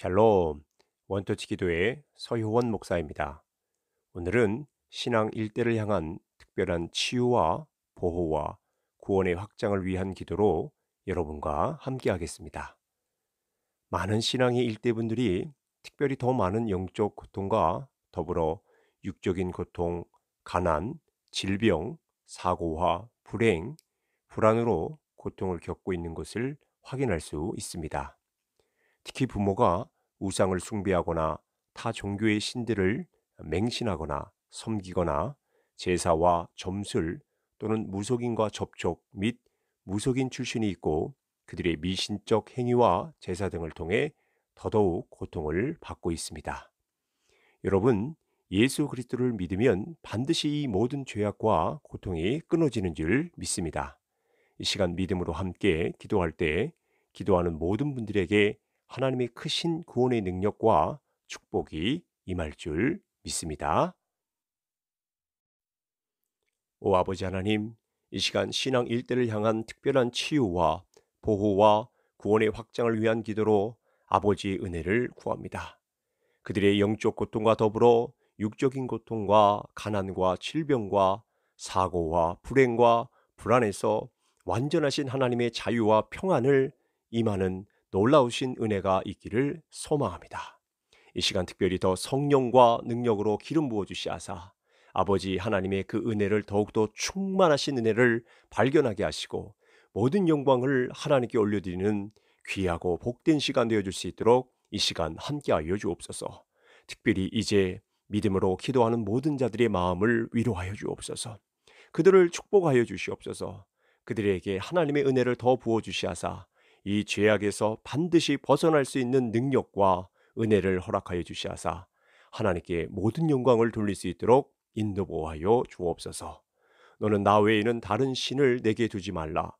샬롬, 원터치 기도의 서효원 목사입니다. 오늘은 신앙 일대를 향한 특별한 치유와 보호와 구원의 확장을 위한 기도로 여러분과 함께 하겠습니다. 많은 신앙의 일대분들이 특별히 더 많은 영적 고통과 더불어 육적인 고통, 가난, 질병, 사고와 불행, 불안으로 고통을 겪고 있는 것을 확인할 수 있습니다. 특히 부모가 우상을 숭배하거나 타 종교의 신들을 맹신하거나 섬기거나 제사와 점술 또는 무속인과 접촉 및 무속인 출신이 있고 그들의 미신적 행위와 제사 등을 통해 더더욱 고통을 받고 있습니다. 여러분, 예수 그리스도를 믿으면 반드시 이 모든 죄악과 고통이 끊어지는 줄 믿습니다. 이 시간 믿음으로 함께 기도할 때 기도하는 모든 분들에게 하나님의 크신 구원의 능력과 축복이 임할 줄 믿습니다. 오 아버지 하나님, 이 시간 신앙 일대를 향한 특별한 치유와 보호와 구원의 확장을 위한 기도로 아버지의 은혜를 구합니다. 그들의 영적 고통과 더불어 육적인 고통과 가난과 질병과 사고와 불행과 불안에서 완전하신 하나님의 자유와 평안을 임하는 놀라우신 은혜가 있기를 소망합니다. 이 시간 특별히 더 성령과 능력으로 기름 부어 주시아사 아버지 하나님의 그 은혜를 더욱더 충만하신 은혜를 발견하게 하시고 모든 영광을 하나님께 올려드리는 귀하고 복된 시간 되어 줄수 있도록 이 시간 함께하여 주옵소서. 특별히 이제 믿음으로 기도하는 모든 자들의 마음을 위로하여 주옵소서. 그들을 축복하여 주시옵소서. 그들에게 하나님의 은혜를 더 부어 주시하사 이 죄악에서 반드시 벗어날 수 있는 능력과 은혜를 허락하여 주시하사 하나님께 모든 영광을 돌릴 수 있도록 인도보하여 주옵소서. 너는 나 외에는 다른 신을 내게 두지 말라.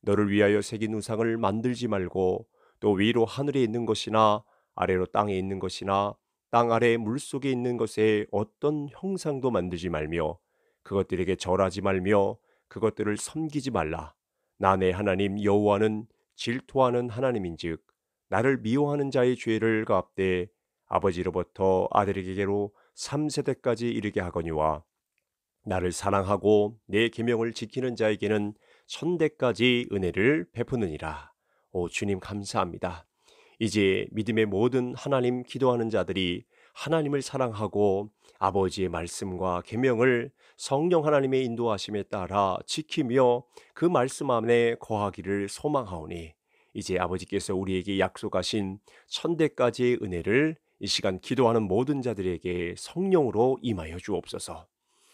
너를 위하여 새긴 우상을 만들지 말고 또 위로 하늘에 있는 것이나 아래로 땅에 있는 것이나 땅 아래 물 속에 있는 것에 어떤 형상도 만들지 말며 그것들에게 절하지 말며 그것들을 섬기지 말라. 나네 하나님 여호와는 질투하는 하나님인즉 나를 미워하는 자의 죄를 갚되 아버지로부터 아들에게로 3세대까지 이르게 하거니와 나를 사랑하고 내 계명을 지키는 자에게는 천대까지 은혜를 베푸느니라. 오 주님 감사합니다. 이제 믿음의 모든 하나님 기도하는 자들이 하나님을 사랑하고 아버지의 말씀과 계명을 성령 하나님의 인도하심에 따라 지키며 그 말씀 안에 거하기를 소망하오니 이제 아버지께서 우리에게 약속하신 천대까지의 은혜를 이 시간 기도하는 모든 자들에게 성령으로 임하여 주옵소서.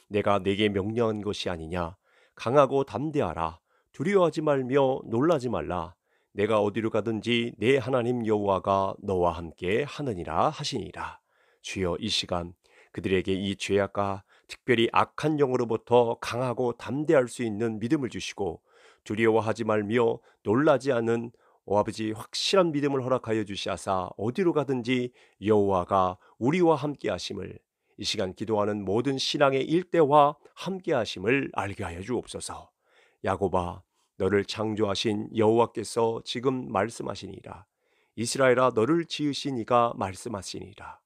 내가 내게 명령한 것이 아니냐. 강하고 담대하라. 두려워하지 말며 놀라지 말라. 내가 어디로 가든지 내 하나님 여호와가 너와 함께 하느니라 하시니라. 주여 이 시간 그들에게 이 죄악과 특별히 악한 영으로부터 강하고 담대할 수 있는 믿음을 주시고 두려워하지 말며 놀라지 않은 오 아버지 확실한 믿음을 허락하여 주시하사 어디로 가든지 여호와가 우리와 함께 하심을 이 시간 기도하는 모든 신앙의 일대와 함께 하심을 알게 하여 주옵소서. 야고바 너를 창조하신 여호와께서 지금 말씀하시니라. 이스라엘아 너를 지으시니가 말씀하시니라.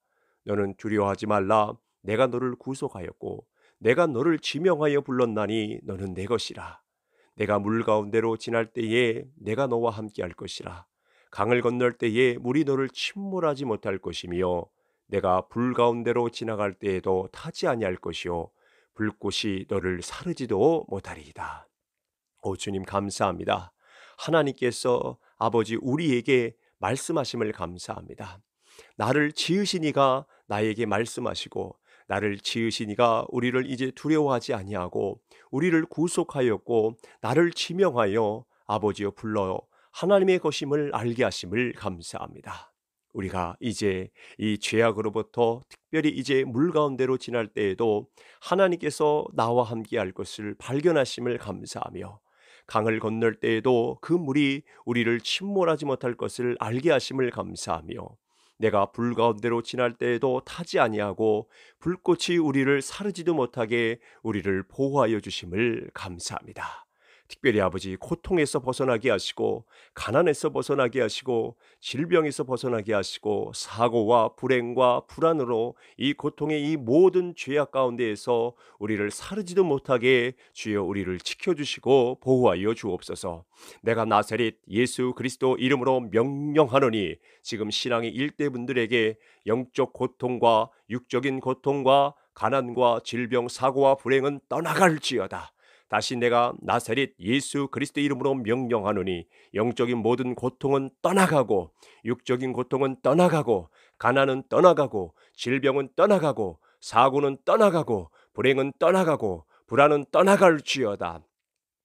너는 두려워하지 말라. 내가 너를 구속하였고 내가 너를 지명하여 불렀나니 너는 내 것이라. 내가 물 가운데로 지날 때에 내가 너와 함께 할 것이라. 강을 건널 때에 물이 너를 침몰하지 못할 것이며 내가 불 가운데로 지나갈 때에도 타지 아니할 것이요 불꽃이 너를 사르지도 못하리이다. 오 주님 감사합니다. 하나님께서 아버지 우리에게 말씀하심을 감사합니다. 나를 지으시니가 나에게 말씀하시고 나를 지으시니가 우리를 이제 두려워하지 아니하고 우리를 구속하였고 나를 지명하여 아버지여 불러 요 하나님의 것임을 알게 하심을 감사합니다. 우리가 이제 이 죄악으로부터 특별히 이제 물 가운데로 지날 때에도 하나님께서 나와 함께 할 것을 발견하심을 감사하며 강을 건널 때에도 그 물이 우리를 침몰하지 못할 것을 알게 하심을 감사하며 내가 불 가운데로 지날 때에도 타지 아니하고 불꽃이 우리를 사르지도 못하게 우리를 보호하여 주심을 감사합니다. 특별히 아버지 고통에서 벗어나게 하시고 가난에서 벗어나게 하시고 질병에서 벗어나게 하시고 사고와 불행과 불안으로 이 고통의 이 모든 죄악 가운데에서 우리를 사르지도 못하게 주여 우리를 지켜주시고 보호하여 주옵소서. 내가 나사렛 예수 그리스도 이름으로 명령하노니 지금 신앙의 일대 분들에게 영적 고통과 육적인 고통과 가난과 질병, 사고와 불행은 떠나갈지어다. 다시 내가 나사렛 예수 그리스도 이름으로 명령하노니 영적인 모든 고통은 떠나가고 육적인 고통은 떠나가고 가난은 떠나가고 질병은 떠나가고 사고는 떠나가고 불행은 떠나가고 불안은 떠나갈지어다.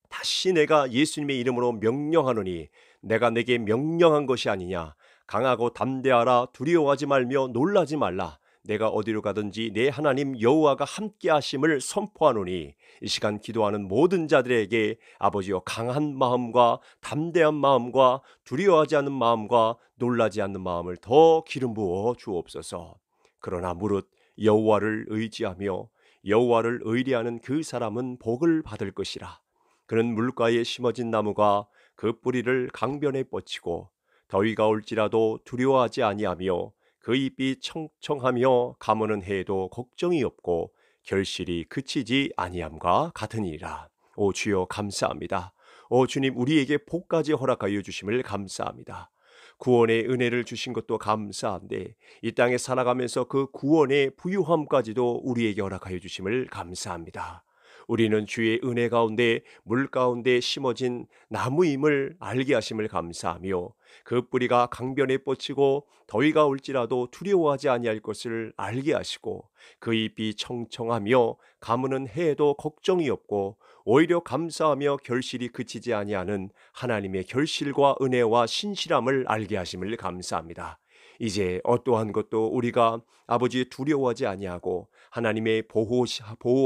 다시 내가 예수님의 이름으로 명령하노니 내가 내게 명령한 것이 아니냐. 강하고 담대하라 두려워하지 말며 놀라지 말라. 내가 어디로 가든지 내 하나님 여호와가 함께 하심을 선포하노니 이 시간 기도하는 모든 자들에게 아버지여 강한 마음과 담대한 마음과 두려워하지 않는 마음과 놀라지 않는 마음을 더 기름 부어 주옵소서. 그러나 무릇 여호와를 의지하며 여호와를 의뢰하는 그 사람은 복을 받을 것이라. 그는 물가에 심어진 나무가 그 뿌리를 강변에 뻗치고 더위가 올지라도 두려워하지 아니하며 그 입이 청청하며 가문은 해도 걱정이 없고 결실이 그치지 아니함과 같으니라. 오 주여 감사합니다. 오 주님 우리에게 복까지 허락하여 주심을 감사합니다. 구원의 은혜를 주신 것도 감사한데 이 땅에 살아가면서 그 구원의 부유함까지도 우리에게 허락하여 주심을 감사합니다. 우리는 주의 은혜 가운데 물 가운데 심어진 나무임을 알게 하심을 감사하며 그 뿌리가 강변에 뻗치고 더위가 올지라도 두려워하지 아니할 것을 알게 하시고 그 잎이 청청하며 가무는 해에도 걱정이 없고 오히려 감사하며 결실이 그치지 아니하는 하나님의 결실과 은혜와 신실함을 알게 하심을 감사합니다. 이제 어떠한 것도 우리가 아버지 두려워하지 아니하고 하나님의 보호,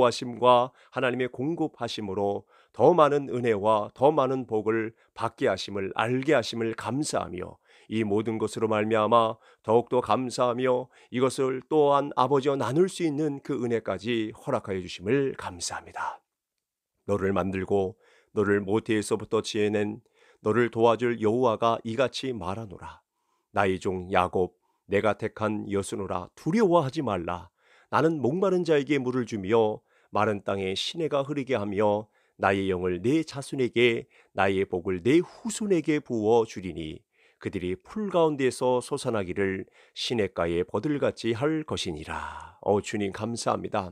하심과 하나님의 공급하심으로 더 많은 은혜와 더 많은 복을 받게 하심을 알게 하심을 감사하며 이 모든 것으로 말미암아 더욱더 감사하며 이것을 또한 아버지와 나눌 수 있는 그 은혜까지 허락하여 주심을 감사합니다. 너를 만들고 너를 모태에서부터 지어낸 너를 도와줄 여호와가 이같이 말하노라. 나의 종 야곱 내가 택한 여수노라 두려워하지 말라 나는 목마른 자에게 물을 주며 마른 땅에 시내가 흐르게 하며 나의 영을 내 자손에게 나의 복을 내 후손에게 부어 주리니 그들이 풀 가운데서 솟아나기를 시냇가에 버들같이 할 것이니라. 어 주님 감사합니다.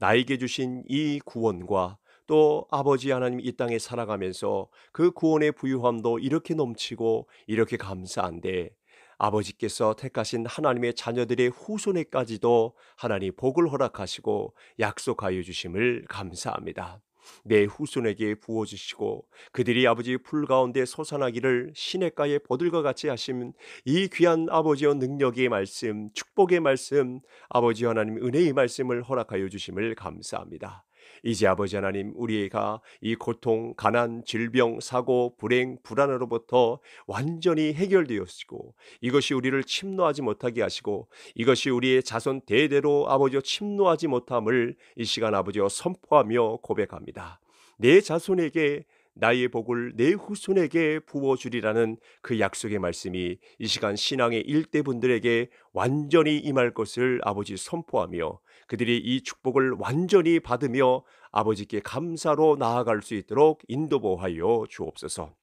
나에게 주신 이 구원과 또 아버지 하나님 이 땅에 살아가면서 그 구원의 부유함도 이렇게 넘치고 이렇게 감사한데 아버지께서 택하신 하나님의 자녀들의 후손에까지도 하나님 복을 허락하시고 약속하여 주심을 감사합니다. 내 후손에게 부어주시고 그들이 아버지 풀 가운데 솟아나기를 시냇가의 보들과 같이 하심 이 귀한 아버지의 능력의 말씀 축복의 말씀 아버지 하나님 은혜의 말씀을 허락하여 주심을 감사합니다. 이제 아버지 하나님 우리가 이 고통, 가난, 질병, 사고, 불행, 불안으로부터 완전히 해결되었고 이것이 우리를 침노하지 못하게 하시고 이것이 우리의 자손 대대로 아버지여 침노하지 못함을 이 시간 아버지여 선포하며 고백합니다. 내 자손에게 나의 복을 내 후손에게 부어주리라는 그 약속의 말씀이 이 시간 신앙의 일대분들에게 완전히 임할 것을 아버지 선포하며 그들이 이 축복을 완전히 받으며 아버지께 감사로 나아갈 수 있도록 인도보하여 주옵소서.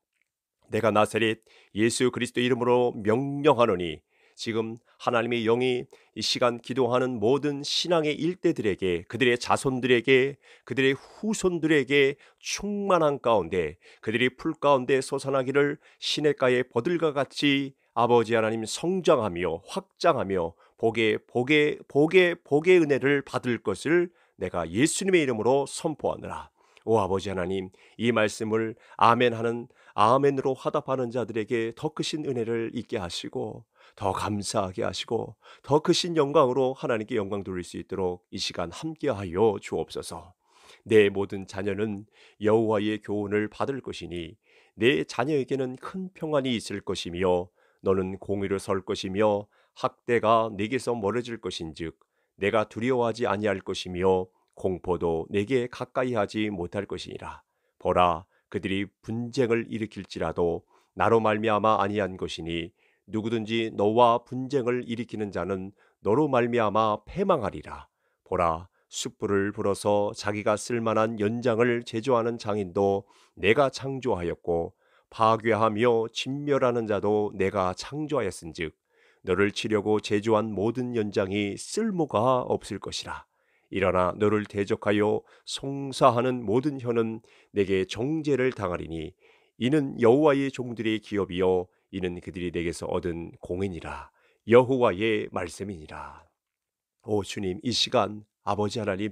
내가 나사렛 예수 그리스도 이름으로 명령하노니 지금 하나님의 영이 이 시간 기도하는 모든 신앙의 일대들에게 그들의 자손들에게 그들의 후손들에게 충만한 가운데 그들이 풀 가운데 솟아나기를 시냇가의 버들과 같이 아버지 하나님 성장하며 확장하며 복의 복의 복의 복의 은혜를 받을 것을 내가 예수님의 이름으로 선포하느라. 오 아버지 하나님, 이 말씀을 아멘 하는 아멘으로 화답하는 자들에게 더 크신 은혜를 있게 하시고 더 감사하게 하시고 더 크신 영광으로 하나님께 영광 돌릴 수 있도록 이 시간 함께하여 주옵소서. 내 모든 자녀는 여호와의 교훈을 받을 것이니 내 자녀에게는 큰 평안이 있을 것이며 너는 공의로 설 것이며 학대가 내게서 멀어질 것인즉 내가 두려워하지 아니할 것이며 공포도 내게 가까이 하지 못할 것이니라 보라 그들이 분쟁을 일으킬지라도 나로 말미암아 아니한 것이니 누구든지 너와 분쟁을 일으키는 자는 너로 말미암아 패망하리라 보라 숯불을 불어서 자기가 쓸만한 연장을 제조하는 장인도 내가 창조하였고 파괴하며 진멸하는 자도 내가 창조하였은즉 너를 치려고 제조한 모든 연장이 쓸모가 없을 것이라. 일어나 너를 대적하여 송사하는 모든 혀는 내게 정죄를 당하리니 이는 여호와의 종들의 기업이요 이는 그들이 내게서 얻은 공인이라 여호와의 말씀이니라. 오 주님 이 시간 아버지 하나님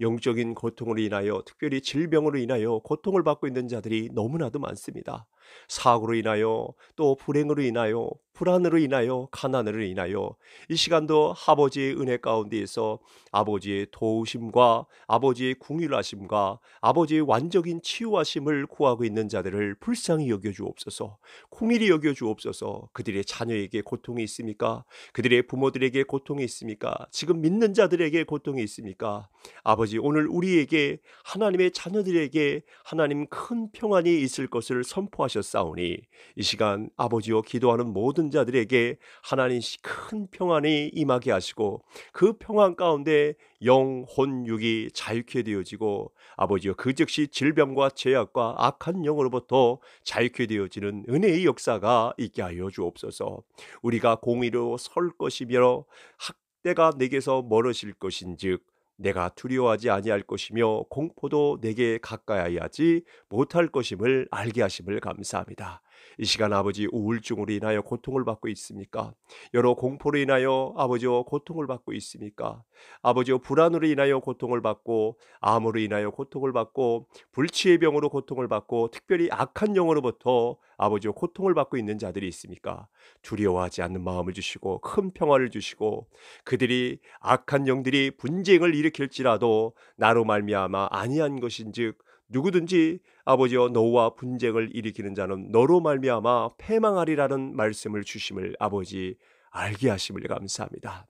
영적인 고통으로 인하여 특별히 질병으로 인하여 고통을 받고 있는 자들이 너무나도 많습니다. 사고로 인하여 또 불행으로 인하여 불안으로 인하여 가난으로 인하여 이 시간도 아버지의 은혜 가운데에서 아버지의 도우심과 아버지의 궁휼하심과 아버지의 완적인 치유하심을 구하고 있는 자들을 불쌍히 여겨 주옵소서. 공일히 여겨 주옵소서. 그들의 자녀에게 고통이 있습니까? 그들의 부모들에게 고통이 있습니까? 지금 믿는 자들에게 고통이 있습니까? 아버지 오늘 우리에게 하나님의 자녀들에게 하나님 큰 평안이 있을 것을 선포하시 하셨사오니 이 시간 아버지여 기도하는 모든 자들에게 하나님 이큰 평안이 임하게 하시고 그 평안 가운데 영혼 육이 자유케 되어지고 아버지여 그 즉시 질병과 죄악과 악한 영으로부터 자유케 되어지는 은혜의 역사가 있게 하여 주옵소서. 우리가 공의로 설 것이며 학대가 내게서 멀어질 것인즉 내가 두려워하지 아니할 것이며 공포도 내게 가까이 하지 못할 것임을 알게 하심을 감사합니다. 이 시간 아버지 우울증으로 인하여 고통을 받고 있습니까? 여러 공포로 인하여 아버지와 고통을 받고 있습니까? 아버지와 불안으로 인하여 고통을 받고 암으로 인하여 고통을 받고 불치의 병으로 고통을 받고 특별히 악한 영으로부터 아버지와 고통을 받고 있는 자들이 있습니까? 두려워하지 않는 마음을 주시고 큰 평화를 주시고 그들이 악한 영들이 분쟁을 일으킬지라도 나로 말미암아 아니한 것인즉 누구든지 아버지와 너와 분쟁을 일으키는 자는 너로 말미암아 패망하리라는 말씀을 주심을 아버지 알게 하심을 감사합니다.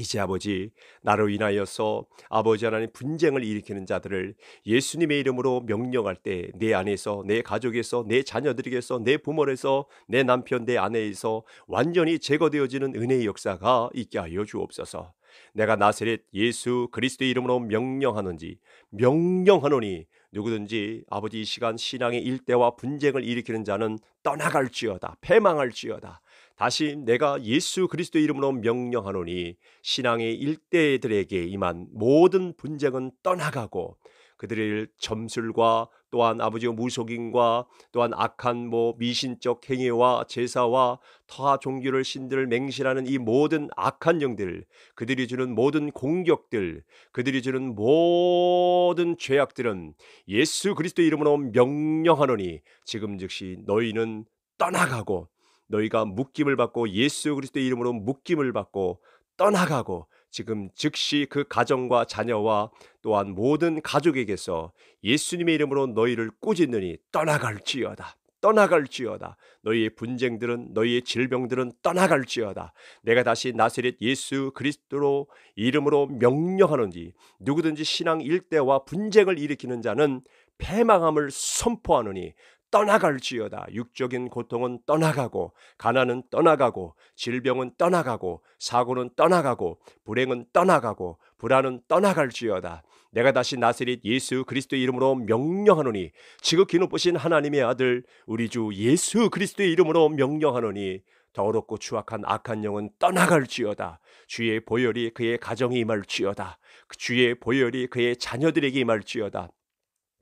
이제 아버지 나로 인하여서 아버지 하나님 분쟁을 일으키는 자들을 예수님의 이름으로 명령할 때 내 안에서 내 가족에서 내 자녀들에게서 내 부모에서 내 남편 내 아내에서 완전히 제거되어지는 은혜의 역사가 있게 하여 주옵소서. 내가 나세렛 예수 그리스도의 이름으로 명령하는지 명령하노니 누구든지 아버지 이 시간 신앙의 일대와 분쟁을 일으키는 자는 떠나갈지어다 패망할지어다 다시 내가 예수 그리스도 이름으로 명령하노니 신앙의 일대들에게 임한 모든 분쟁은 떠나가고 그들을 점술과 또한 아버지 의 무속인과 또한 악한 뭐 미신적 행위와 제사와 타 종교를 신들을 맹신하는 이 모든 악한 영들 그들이 주는 모든 공격들 그들이 주는 모든 죄악들은 예수 그리스도 이름으로 명령하노니 지금 즉시 너희는 떠나가고 너희가 묶임을 받고 예수 그리스도 이름으로 묶임을 받고 떠나가고 지금 즉시 그 가정과 자녀와 또한 모든 가족에게서 예수님의 이름으로 너희를 꾸짖느니 떠나갈지어다. 떠나갈지어다. 너희의 분쟁들은 너희의 질병들은 떠나갈지어다. 내가 다시 나세렛 예수 그리스도로 이름으로 명령하는지 누구든지 신앙 일대와 분쟁을 일으키는 자는 패망함을 선포하느니 떠나갈지어다. 육적인 고통은 떠나가고, 가난은 떠나가고, 질병은 떠나가고, 사고는 떠나가고, 불행은 떠나가고, 불안은 떠나갈지어다. 내가 다시 나세릿 예수 그리스도 의 이름으로 명령하노니 지극히 높으신 하나님의 아들 우리 주 예수 그리스도의 이름으로 명령하노니 더럽고 추악한 악한 영은 떠나갈지어다. 주의 보혈이 그의 가정에 임할지어다. 주의 보혈이 그의 자녀들에게 임할지어다.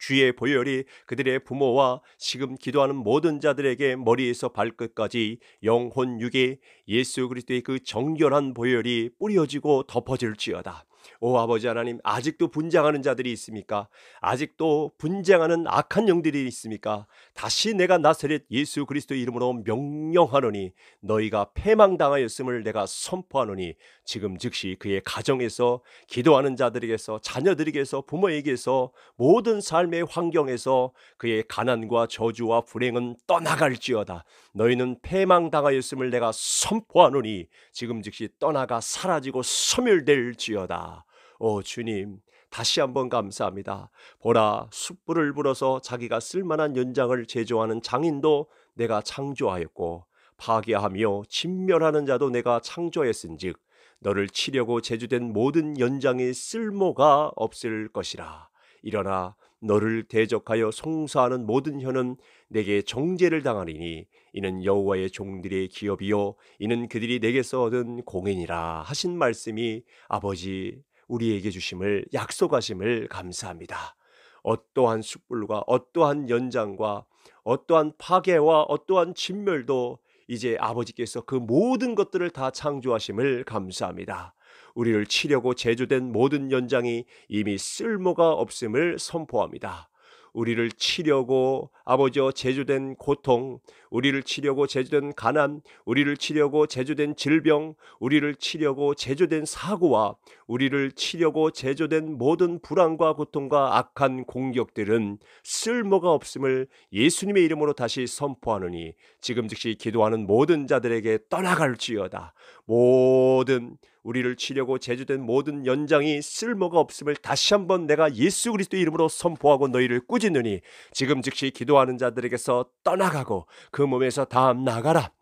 주의 보혈이 그들의 부모와 지금 기도하는 모든 자들에게 머리에서 발끝까지 영혼 육에 예수 그리스도의 그 정결한 보혈이 뿌려지고 덮어질지어다. 오 아버지 하나님 아직도 분쟁하는 자들이 있습니까? 아직도 분쟁하는 악한 영들이 있습니까? 다시 내가 나사렛 예수 그리스도 이름으로 명령하노니 너희가 패망당하였음을 내가 선포하노니 지금 즉시 그의 가정에서 기도하는 자들에게서 자녀들에게서 부모에게서 모든 삶의 환경에서 그의 가난과 저주와 불행은 떠나갈지어다 너희는 패망당하였음을 내가 선포하노니 지금 즉시 떠나가 사라지고 소멸될지어다 오 주님 다시 한번 감사합니다. 보라 숯불을 불어서 자기가 쓸만한 연장을 제조하는 장인도 내가 창조하였고 파괴하며 진멸하는 자도 내가 창조했은즉 너를 치려고 제주된 모든 연장의 쓸모가 없을 것이라. 일어나 너를 대적하여 송사하는 모든 혀는 내게 정죄를 당하리니 이는 여호와의 종들의 기업이요 이는 그들이 내게서 얻은 공인이라 하신 말씀이 아버지 우리에게 주심을 약속하심을 감사합니다. 어떠한 숙불과 어떠한 연장과 어떠한 파괴와 어떠한 진멸도 이제 아버지께서 그 모든 것들을 다 창조하심을 감사합니다. 우리를 치려고 제조된 모든 연장이 이미 쓸모가 없음을 선포합니다. 우리를 치려고 아버지와 제조된 고통, 우리를 치려고 제조된 가난, 우리를 치려고 제조된 질병, 우리를 치려고 제조된 사고와 우리를 치려고 제조된 모든 불안과 고통과 악한 공격들은 쓸모가 없음을 예수님의 이름으로 다시 선포하느니 지금 즉시 기도하는 모든 자들에게 떠나갈지어다. 모든 우리를 치려고 제조된 모든 연장이 쓸모가 없음을 다시 한번 내가 예수 그리스도 이름으로 선포하고 너희를 꾸짖느니 지금 즉시 기도하는 자들에게서 떠나가고 그 몸에서 다 나가라.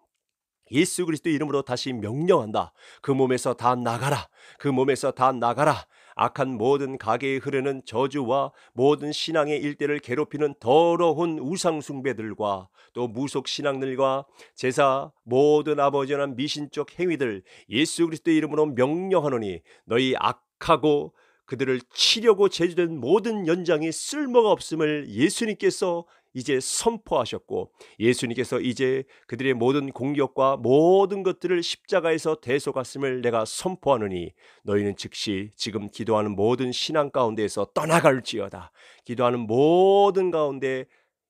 예수 그리스도 이름으로 다시 명령한다. 그 몸에서 다 나가라. 그 몸에서 다 나가라. 악한 모든 가게에 흐르는 저주와 모든 신앙의 일대를 괴롭히는 더러운 우상숭배들과 또 무속신앙들과 제사 모든 아버지나 미신적 행위들 예수 그리스도 이름으로 명령하노니 너희 악하고 그들을 치려고 제주된 모든 연장이 쓸모가 없음을 예수님께서 이제 선포하셨고 예수님께서 이제 그들의 모든 공격과 모든 것들을 십자가에서 대속하음을 내가 선포하느니 너희는 즉시 지금 기도하는 모든 신앙 가운데에서 떠나갈지어다 기도하는 모든 가운데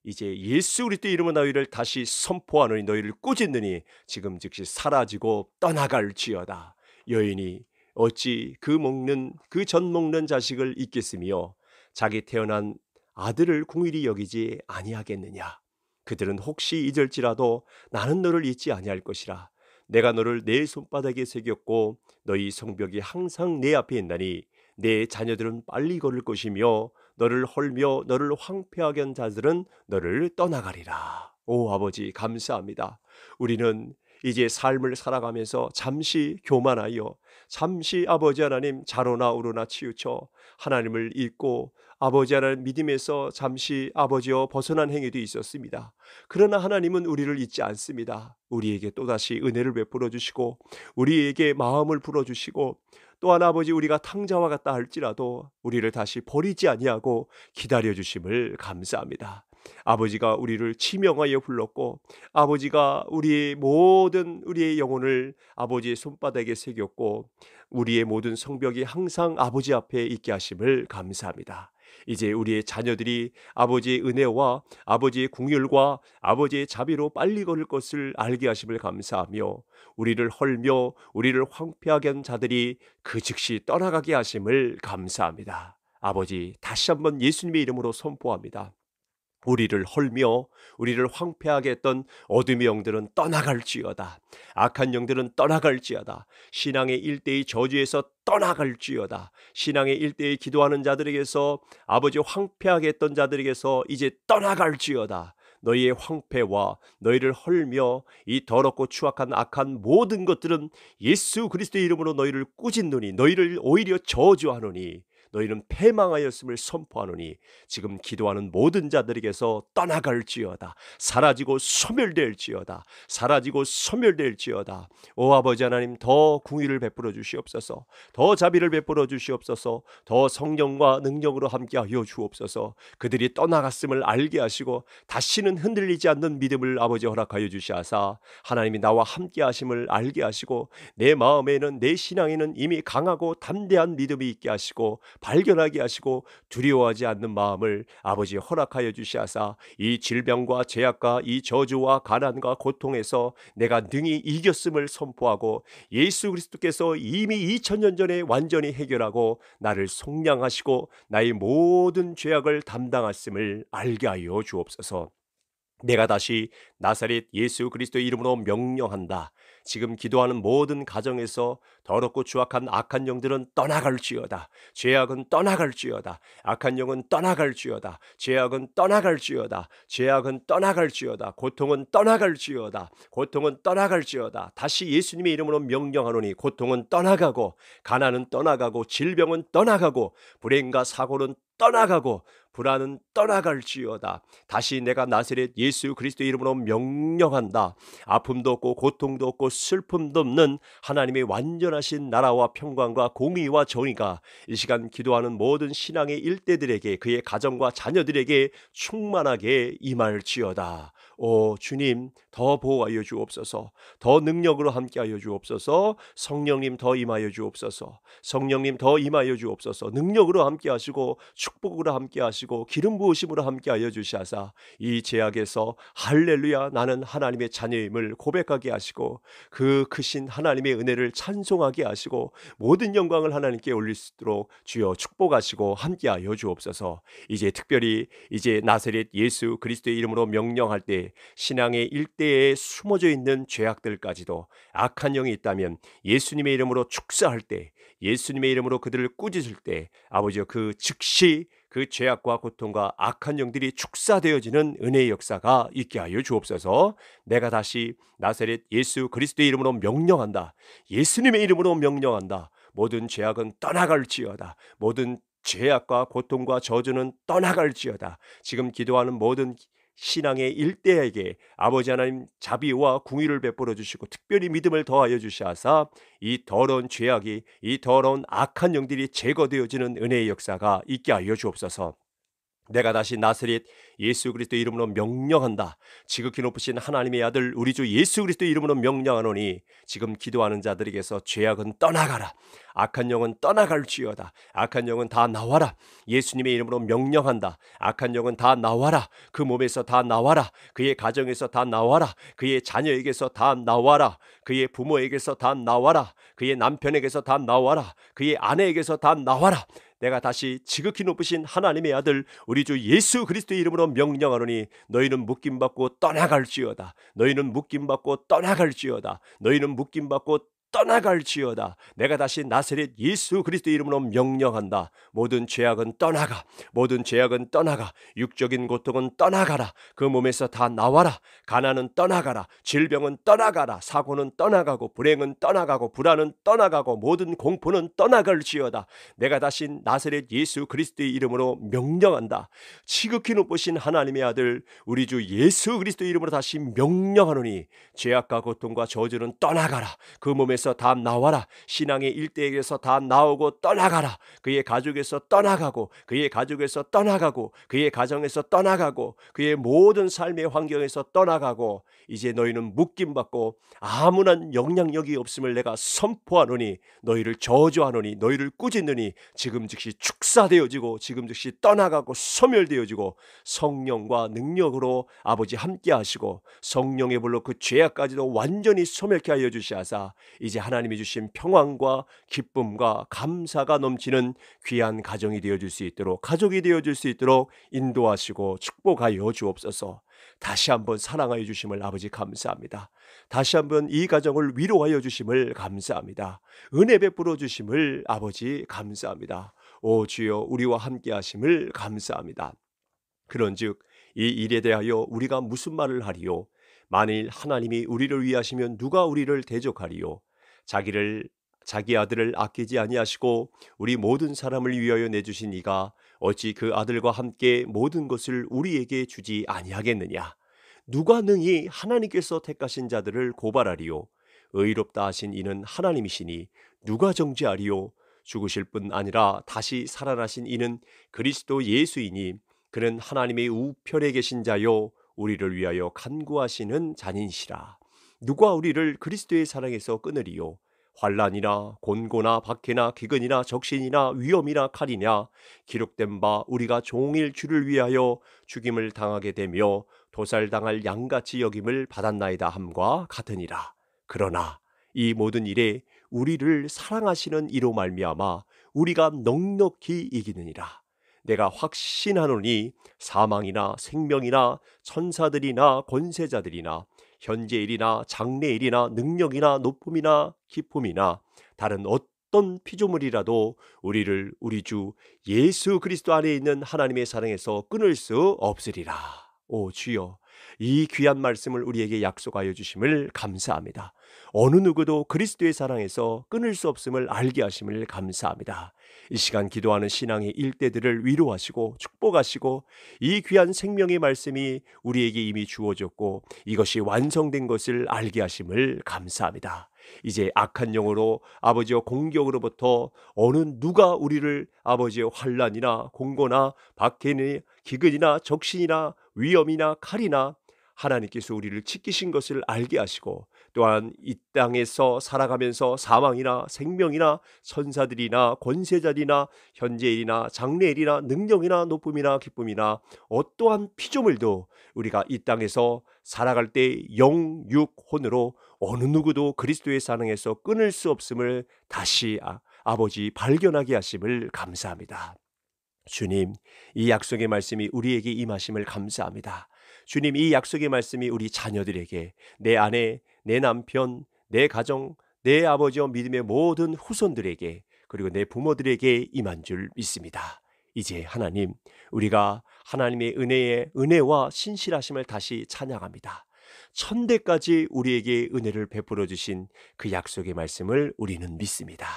이제 예수 그리스도 이름으로 너희를 다시 선포하느니 너희를 꾸짖느니 지금 즉시 사라지고 떠나갈지어다 여인이 어찌 그 먹는 그 전 먹는 자식을 잊겠으며 자기 태어난 아들을 공일히 여기지 아니하겠느냐 그들은 혹시 잊을지라도 나는 너를 잊지 아니할 것이라 내가 너를 내 손바닥에 새겼고 너희 성벽이 항상 내 앞에 있나니 내 자녀들은 빨리 걸을 것이며 너를 헐며 너를 황폐하게 한 자들은 너를 떠나가리라. 오 아버지 감사합니다. 우리는 이제 삶을 살아가면서 잠시 교만하여 잠시 아버지 하나님 자로나 우로나 치우쳐 하나님을 잊고 아버지 하나님 믿음에서 잠시 아버지여 벗어난 행위도 있었습니다. 그러나 하나님은 우리를 잊지 않습니다. 우리에게 또다시 은혜를 베풀어 주시고 우리에게 마음을 불어 주시고 또한 아버지 우리가 탕자와 같다 할지라도 우리를 다시 버리지 아니하고 기다려 주심을 감사합니다. 아버지가 우리를 치명하여 불렀고 아버지가 우리의 모든 우리의 영혼을 아버지의 손바닥에 새겼고 우리의 모든 성벽이 항상 아버지 앞에 있게 하심을 감사합니다. 이제 우리의 자녀들이 아버지의 은혜와 아버지의 궁율과 아버지의 자비로 빨리 걸을 것을 알게 하심을 감사하며 우리를 헐며 우리를 황폐하게 한 자들이 그 즉시 떠나가게 하심을 감사합니다. 아버지 다시 한번 예수님의 이름으로 선포합니다. 우리를 헐며 우리를 황폐하게 했던 어둠의 영들은 떠나갈지어다. 악한 영들은 떠나갈지어다. 신앙의 일대의 저주에서 떠나갈지어다. 신앙의 일대의 기도하는 자들에게서 아버지 황폐하게 했던 자들에게서 이제 떠나갈지어다. 너희의 황폐와 너희를 헐며 이 더럽고 추악한 악한 모든 것들은 예수 그리스도의 이름으로 너희를 꾸짖노니 너희를 오히려 저주하노니 너희는 패망하였음을 선포하노니 지금 기도하는 모든 자들에게서 떠나갈지어다 사라지고 소멸될지어다 사라지고 소멸될지어다 오 아버지 하나님 더 궁의를 베풀어 주시옵소서 더 자비를 베풀어 주시옵소서 더 성령과 능력으로 함께하여 주옵소서 그들이 떠나갔음을 알게 하시고 다시는 흔들리지 않는 믿음을 아버지 허락하여 주시하사 하나님이 나와 함께 하심을 알게 하시고 내 마음에는 내 신앙에는 이미 강하고 담대한 믿음이 있게 하시고 발견하게 하시고 두려워하지 않는 마음을 아버지 허락하여 주시하사 이 질병과 제약과 이 저주와 가난과 고통에서 내가 능히 이겼음을 선포하고 예수 그리스도께서 이미 2000년 전에 완전히 해결하고 나를 속량하시고 나의 모든 죄악을 담당하심을 알게 하여 주옵소서. 내가 다시 나사렛 예수 그리스도의 이름으로 명령한다. 지금 기도하는 모든 가정에서 더럽고 추악한 악한 영들은 떠나갈지어다. 죄악은 떠나갈지어다. 악한 영은 떠나갈지어다. 죄악은 떠나갈지어다. 죄악은 떠나갈지어다. 고통은 떠나갈지어다. 고통은 떠나갈지어다. 다시 예수님의 이름으로 명령하노니 고통은 떠나가고 가난은 떠나가고 질병은 떠나가고 불행과 사고는 떠나가고 불안은 떠나갈지어다. 다시 내가 나사렛 예수 그리스도 이름으로 명령한다. 아픔도 없고 고통도 없고 슬픔도 없는 하나님의 완전하신 나라와 평강과 공의와 정의가 이 시간 기도하는 모든 신앙의 일대들에게 그의 가정과 자녀들에게 충만하게 임할지어다. 오 어, 주님 더 보호하여 주옵소서. 더 능력으로 함께하여 주옵소서. 성령님 더 임하여 주옵소서. 성령님 더 임하여 주옵소서. 능력으로 함께하시고 축복으로 함께하시고 기름 부으심으로 함께하여 주시하사 이 제약에서 할렐루야 나는 하나님의 자녀임을 고백하게 하시고 그 크신 하나님의 은혜를 찬송하게 하시고 모든 영광을 하나님께 올릴 수 있도록 주여 축복하시고 함께하여 주옵소서. 이제 특별히 이제 나세렛 예수 그리스도의 이름으로 명령할 때 신앙의 일대에 숨어져 있는 죄악들까지도 악한 영이 있다면 예수님의 이름으로 축사할 때 예수님의 이름으로 그들을 꾸짖을 때 아버지여 그 즉시 그 죄악과 고통과 악한 영들이 축사되어지는 은혜의 역사가 있게 하여 주옵소서. 내가 다시 나사렛 예수 그리스도의 이름으로 명령한다. 예수님의 이름으로 명령한다. 모든 죄악은 떠나갈지어다. 모든 죄악과 고통과 저주는 떠나갈지어다. 지금 기도하는 모든 신앙의 일대에게 아버지 하나님 자비와 궁의를 베풀어 주시고 특별히 믿음을 더하여 주시하사 이 더러운 죄악이 이 더러운 악한 영들이 제거되어지는 은혜의 역사가 있게 하여 주옵소서. 내가 다시 나스릿 예수 그리스도 이름으로 명령한다. 지극히 높으신 하나님의 아들 우리 주 예수 그리스도 이름으로 명령하노니 지금 기도하는 자들에게서 죄악은 떠나가라. 악한 영은 떠나갈지어다. 악한 영은 다 나와라. 예수님의 이름으로 명령한다. 악한 영은 다 나와라. 그 몸에서 다 나와라. 그의 가정에서 다 나와라. 그의 자녀에게서 다 나와라. 그의 부모에게서 다 나와라. 그의 남편에게서 다 나와라. 그의 아내에게서 다 나와라. 내가 다시 지극히 높으신 하나님의 아들 우리 주 예수 그리스도의 이름으로 명령하노니 너희는 묶임 받고 떠나갈지어다 너희는 묶임 받고 떠나갈지어다 너희는 묶임 받고 떠나갈지어다. 내가 다시 나세렛 예수 그리스도 이름으로 명령한다. 모든 죄악은 떠나가. 모든 죄악은 떠나가. 육적인 고통은 떠나가라. 그 몸에서 다 나와라. 가난은 떠나가라. 질병은 떠나가라. 사고는 떠나가고 불행은 떠나가고 불안은 떠나가고 모든 공포는 떠나갈지어다. 내가 다시 나세렛 예수 그리스도의 이름으로 명령한다. 지극히 높으신 하나님의 아들 우리 주 예수 그리스도 이름으로 다시 명령하노니 죄악과 고통과 저주는 떠나가라. 그 몸에 가정에서 다 나와라. 신앙의 일대에서 다 나오고 떠나가라. 그의 가족에서 떠나가고 그의 가족에서 떠나가고 그의 가정에서 떠나가고 그의 모든 삶의 환경에서 떠나가고 이제 너희는 묶임 받고 아무런 영향력이 없음을 내가 선포하노니 너희를 저주하노니 너희를 꾸짖느니 지금 즉시 축사되어지고 지금 즉시 떠나가고 소멸되어지고 성령과 능력으로 아버지 함께 하시고 성령의 불로 그 죄악까지도 완전히 소멸케 하여 주시하사 이제 하나님이 주신 평안과 기쁨과 감사가 넘치는 귀한 가정이 되어줄 수 있도록 가족이 되어줄 수 있도록 인도하시고 축복하여 주옵소서. 다시 한번 사랑하여 주심을 아버지 감사합니다. 다시 한번 이 가정을 위로하여 주심을 감사합니다. 은혜 베풀어 주심을 아버지 감사합니다. 오 주여 우리와 함께 하심을 감사합니다. 그런즉 이 일에 대하여 우리가 무슨 말을 하리요 만일 하나님이 우리를 위하시면 누가 우리를 대적하리요 자기를 자기 아들을 아끼지 아니하시고 우리 모든 사람을 위하여 내주신 이가 어찌 그 아들과 함께 모든 것을 우리에게 주지 아니하겠느냐 누가 능히 하나님께서 택하신 자들을 고발하리요 의롭다 하신 이는 하나님이시니 누가 정죄하리요 죽으실 뿐 아니라 다시 살아나신 이는 그리스도 예수이니 그는 하나님의 우편에 계신 자요 우리를 위하여 간구하시는 잔인시라 누가 우리를 그리스도의 사랑에서 끊으리요? 환란이나 곤고나 박해나 기근이나 적신이나 위험이나 칼이냐 기록된 바 우리가 종일 주를 위하여 죽임을 당하게 되며 도살당할 양같이 여김을 받았나이다 함과 같으니라 그러나 이 모든 일에 우리를 사랑하시는 이로 말미암아 우리가 넉넉히 이기느니라 내가 확신하노니 사망이나 생명이나 천사들이나 권세자들이나 현재일이나 장래일이나 능력이나 높음이나 기쁨이나 다른 어떤 피조물이라도 우리를 우리 주 예수 그리스도 안에 있는 하나님의 사랑에서 끊을 수 없으리라. 오 주여 이 귀한 말씀을 우리에게 약속하여 주심을 감사합니다. 어느 누구도 그리스도의 사랑에서 끊을 수 없음을 알게 하심을 감사합니다. 이 시간 기도하는 신앙의 일대들을 위로하시고 축복하시고 이 귀한 생명의 말씀이 우리에게 이미 주어졌고 이것이 완성된 것을 알게 하심을 감사합니다. 이제 악한 영으로 아버지의 공격으로부터 어느 누가 우리를 아버지의 환란이나 공고나 박해니 기근이나 적신이나 위험이나 칼이나 하나님께서 우리를 지키신 것을 알게 하시고 또한 이 땅에서 살아가면서 사망이나 생명이나 천사들이나 권세자들이나 현재일이나 장래일이나 능력이나 높음이나 기쁨이나 어떠한 피조물도 우리가 이 땅에서 살아갈 때 영육혼으로 어느 누구도 그리스도의 사랑에서 끊을 수 없음을 다시 아, 아버지 발견하게 하심을 감사합니다. 주님, 이 약속의 말씀이 우리에게 임하심을 감사합니다. 주님 이 약속의 말씀이 우리 자녀들에게 내 아내, 내 남편, 내 가정, 내 아버지와 믿음의 모든 후손들에게 그리고 내 부모들에게 임한 줄 믿습니다. 이제 하나님, 우리가 하나님의 은혜에 은혜와 신실하심을 다시 찬양합니다. 천대까지 우리에게 은혜를 베풀어 주신 그 약속의 말씀을 우리는 믿습니다.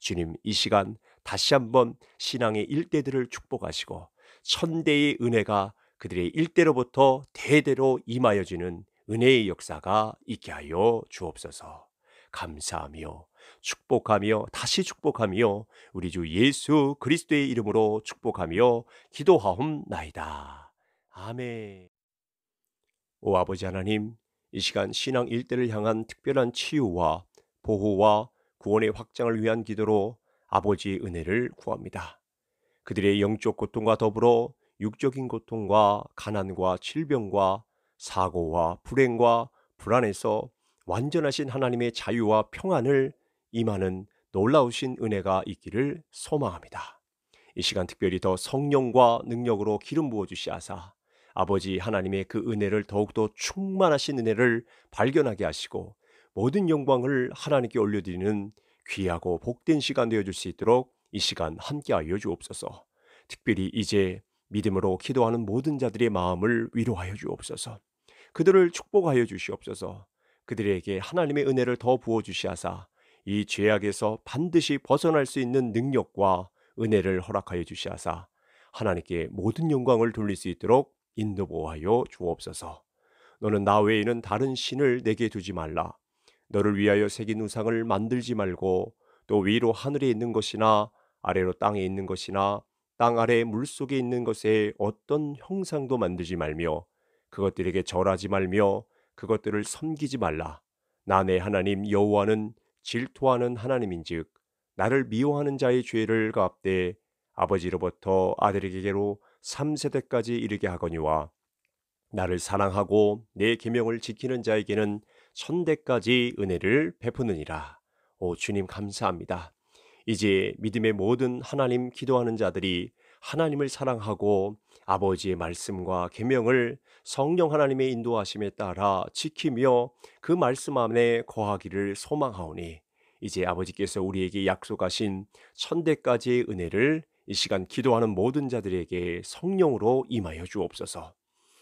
주님, 이 시간 다시 한번 신앙의 일대들을 축복하시고 천대의 은혜가 그들의 일대로부터 대대로 임하여지는 은혜의 역사가 있게 하여 주옵소서. 감사하며 축복하며 다시 축복하며 우리 주 예수 그리스도의 이름으로 축복하며 기도하옵나이다. 아멘. 오 아버지 하나님, 이 시간 신앙 일대를 향한 특별한 치유와 보호와 구원의 확장을 위한 기도로 아버지의 은혜를 구합니다. 그들의 영적 고통과 더불어 육적인 고통과 가난과 질병과 사고와 불행과 불안에서 완전하신 하나님의 자유와 평안을 임하는 놀라우신 은혜가 있기를 소망합니다. 이 시간 특별히 더 성령과 능력으로 기름 부어 주시아사 아버지 하나님의 그 은혜를 더욱더 충만하신 은혜를 발견하게 하시고 모든 영광을 하나님께 올려드리는 귀하고 복된 시간 되어 줄수 있도록 이 시간 함께 하여 주옵소서. 특별히 이제 믿음으로 기도하는 모든 자들의 마음을 위로하여 주옵소서. 그들을 축복하여 주시옵소서. 그들에게 하나님의 은혜를 더 부어 주시하사 이 죄악에서 반드시 벗어날 수 있는 능력과 은혜를 허락하여 주시하사 하나님께 모든 영광을 돌릴 수 있도록 인도보하여 주옵소서. 너는 나 외에는 다른 신을 내게 두지 말라. 너를 위하여 새긴 우상을 만들지 말고 또 위로 하늘에 있는 것이나 아래로 땅에 있는 것이나 땅 아래 물속에 있는 것에 어떤 형상도 만들지 말며 그것들에게 절하지 말며 그것들을 섬기지 말라. 나 내 하나님 여호와는 질투하는 하나님인즉 나를 미워하는 자의 죄를 갚되 아버지로부터 아들에게로 3세대까지 이르게 하거니와 나를 사랑하고 내 계명을 지키는 자에게는 천대까지 은혜를 베푸느니라. 오 주님 감사합니다. 이제 믿음의 모든 하나님 기도하는 자들이 하나님을 사랑하고 아버지의 말씀과 계명을 성령 하나님의 인도하심에 따라 지키며 그 말씀 안에 거하기를 소망하오니 이제 아버지께서 우리에게 약속하신 천대까지의 은혜를 이 시간 기도하는 모든 자들에게 성령으로 임하여 주옵소서.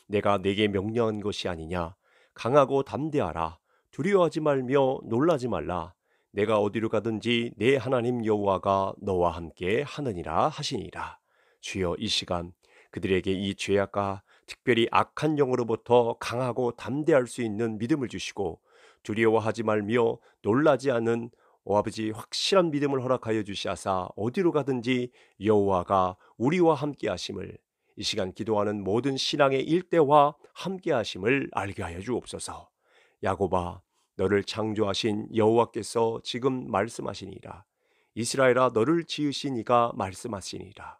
내가 내게 명령한 것이 아니냐. 강하고 담대하라. 두려워하지 말며 놀라지 말라. 내가 어디로 가든지 내 하나님 여호와가 너와 함께 하느니라 하시니라. 주여 이 시간 그들에게 이 죄악과 특별히 악한 영으로부터 강하고 담대할 수 있는 믿음을 주시고 두려워하지 말며 놀라지 않은 오 아버지 확실한 믿음을 허락하여 주시사 어디로 가든지 여호와가 우리와 함께 하심을 이 시간 기도하는 모든 신앙의 일대와 함께 하심을 알게 하여 주옵소서. 야고바 너를 창조하신 여호와께서 지금 말씀하시니라. 이스라엘아 너를 지으신 이가 말씀하시니라.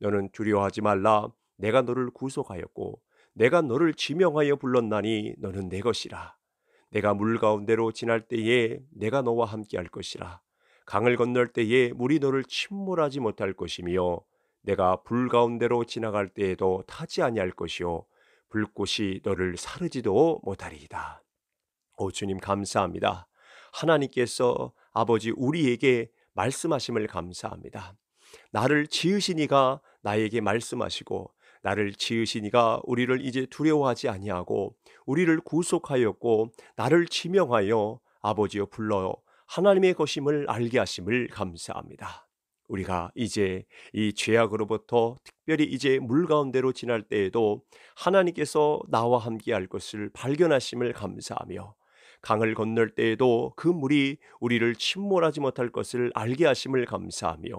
너는 두려워하지 말라. 내가 너를 구속하였고 내가 너를 지명하여 불렀나니 너는 내 것이라. 내가 물 가운데로 지날 때에 내가 너와 함께 할 것이라. 강을 건널 때에 물이 너를 침몰하지 못할 것이며 내가 불 가운데로 지나갈 때에도 타지 아니할 것이요 불꽃이 너를 사르지도 못하리이다. 오 주님 감사합니다. 하나님께서 아버지 우리에게 말씀하심을 감사합니다. 나를 지으신 이가 나에게 말씀하시고 나를 지으신 이가 우리를 이제 두려워하지 아니하고 우리를 구속하였고 나를 지명하여 아버지여 불러 하나님의 것임을 알게 하심을 감사합니다. 우리가 이제 이 죄악으로부터 특별히 이제 물 가운데로 지날 때에도 하나님께서 나와 함께 할 것을 발견하심을 감사하며 강을 건널 때에도 그 물이 우리를 침몰하지 못할 것을 알게 하심을 감사하며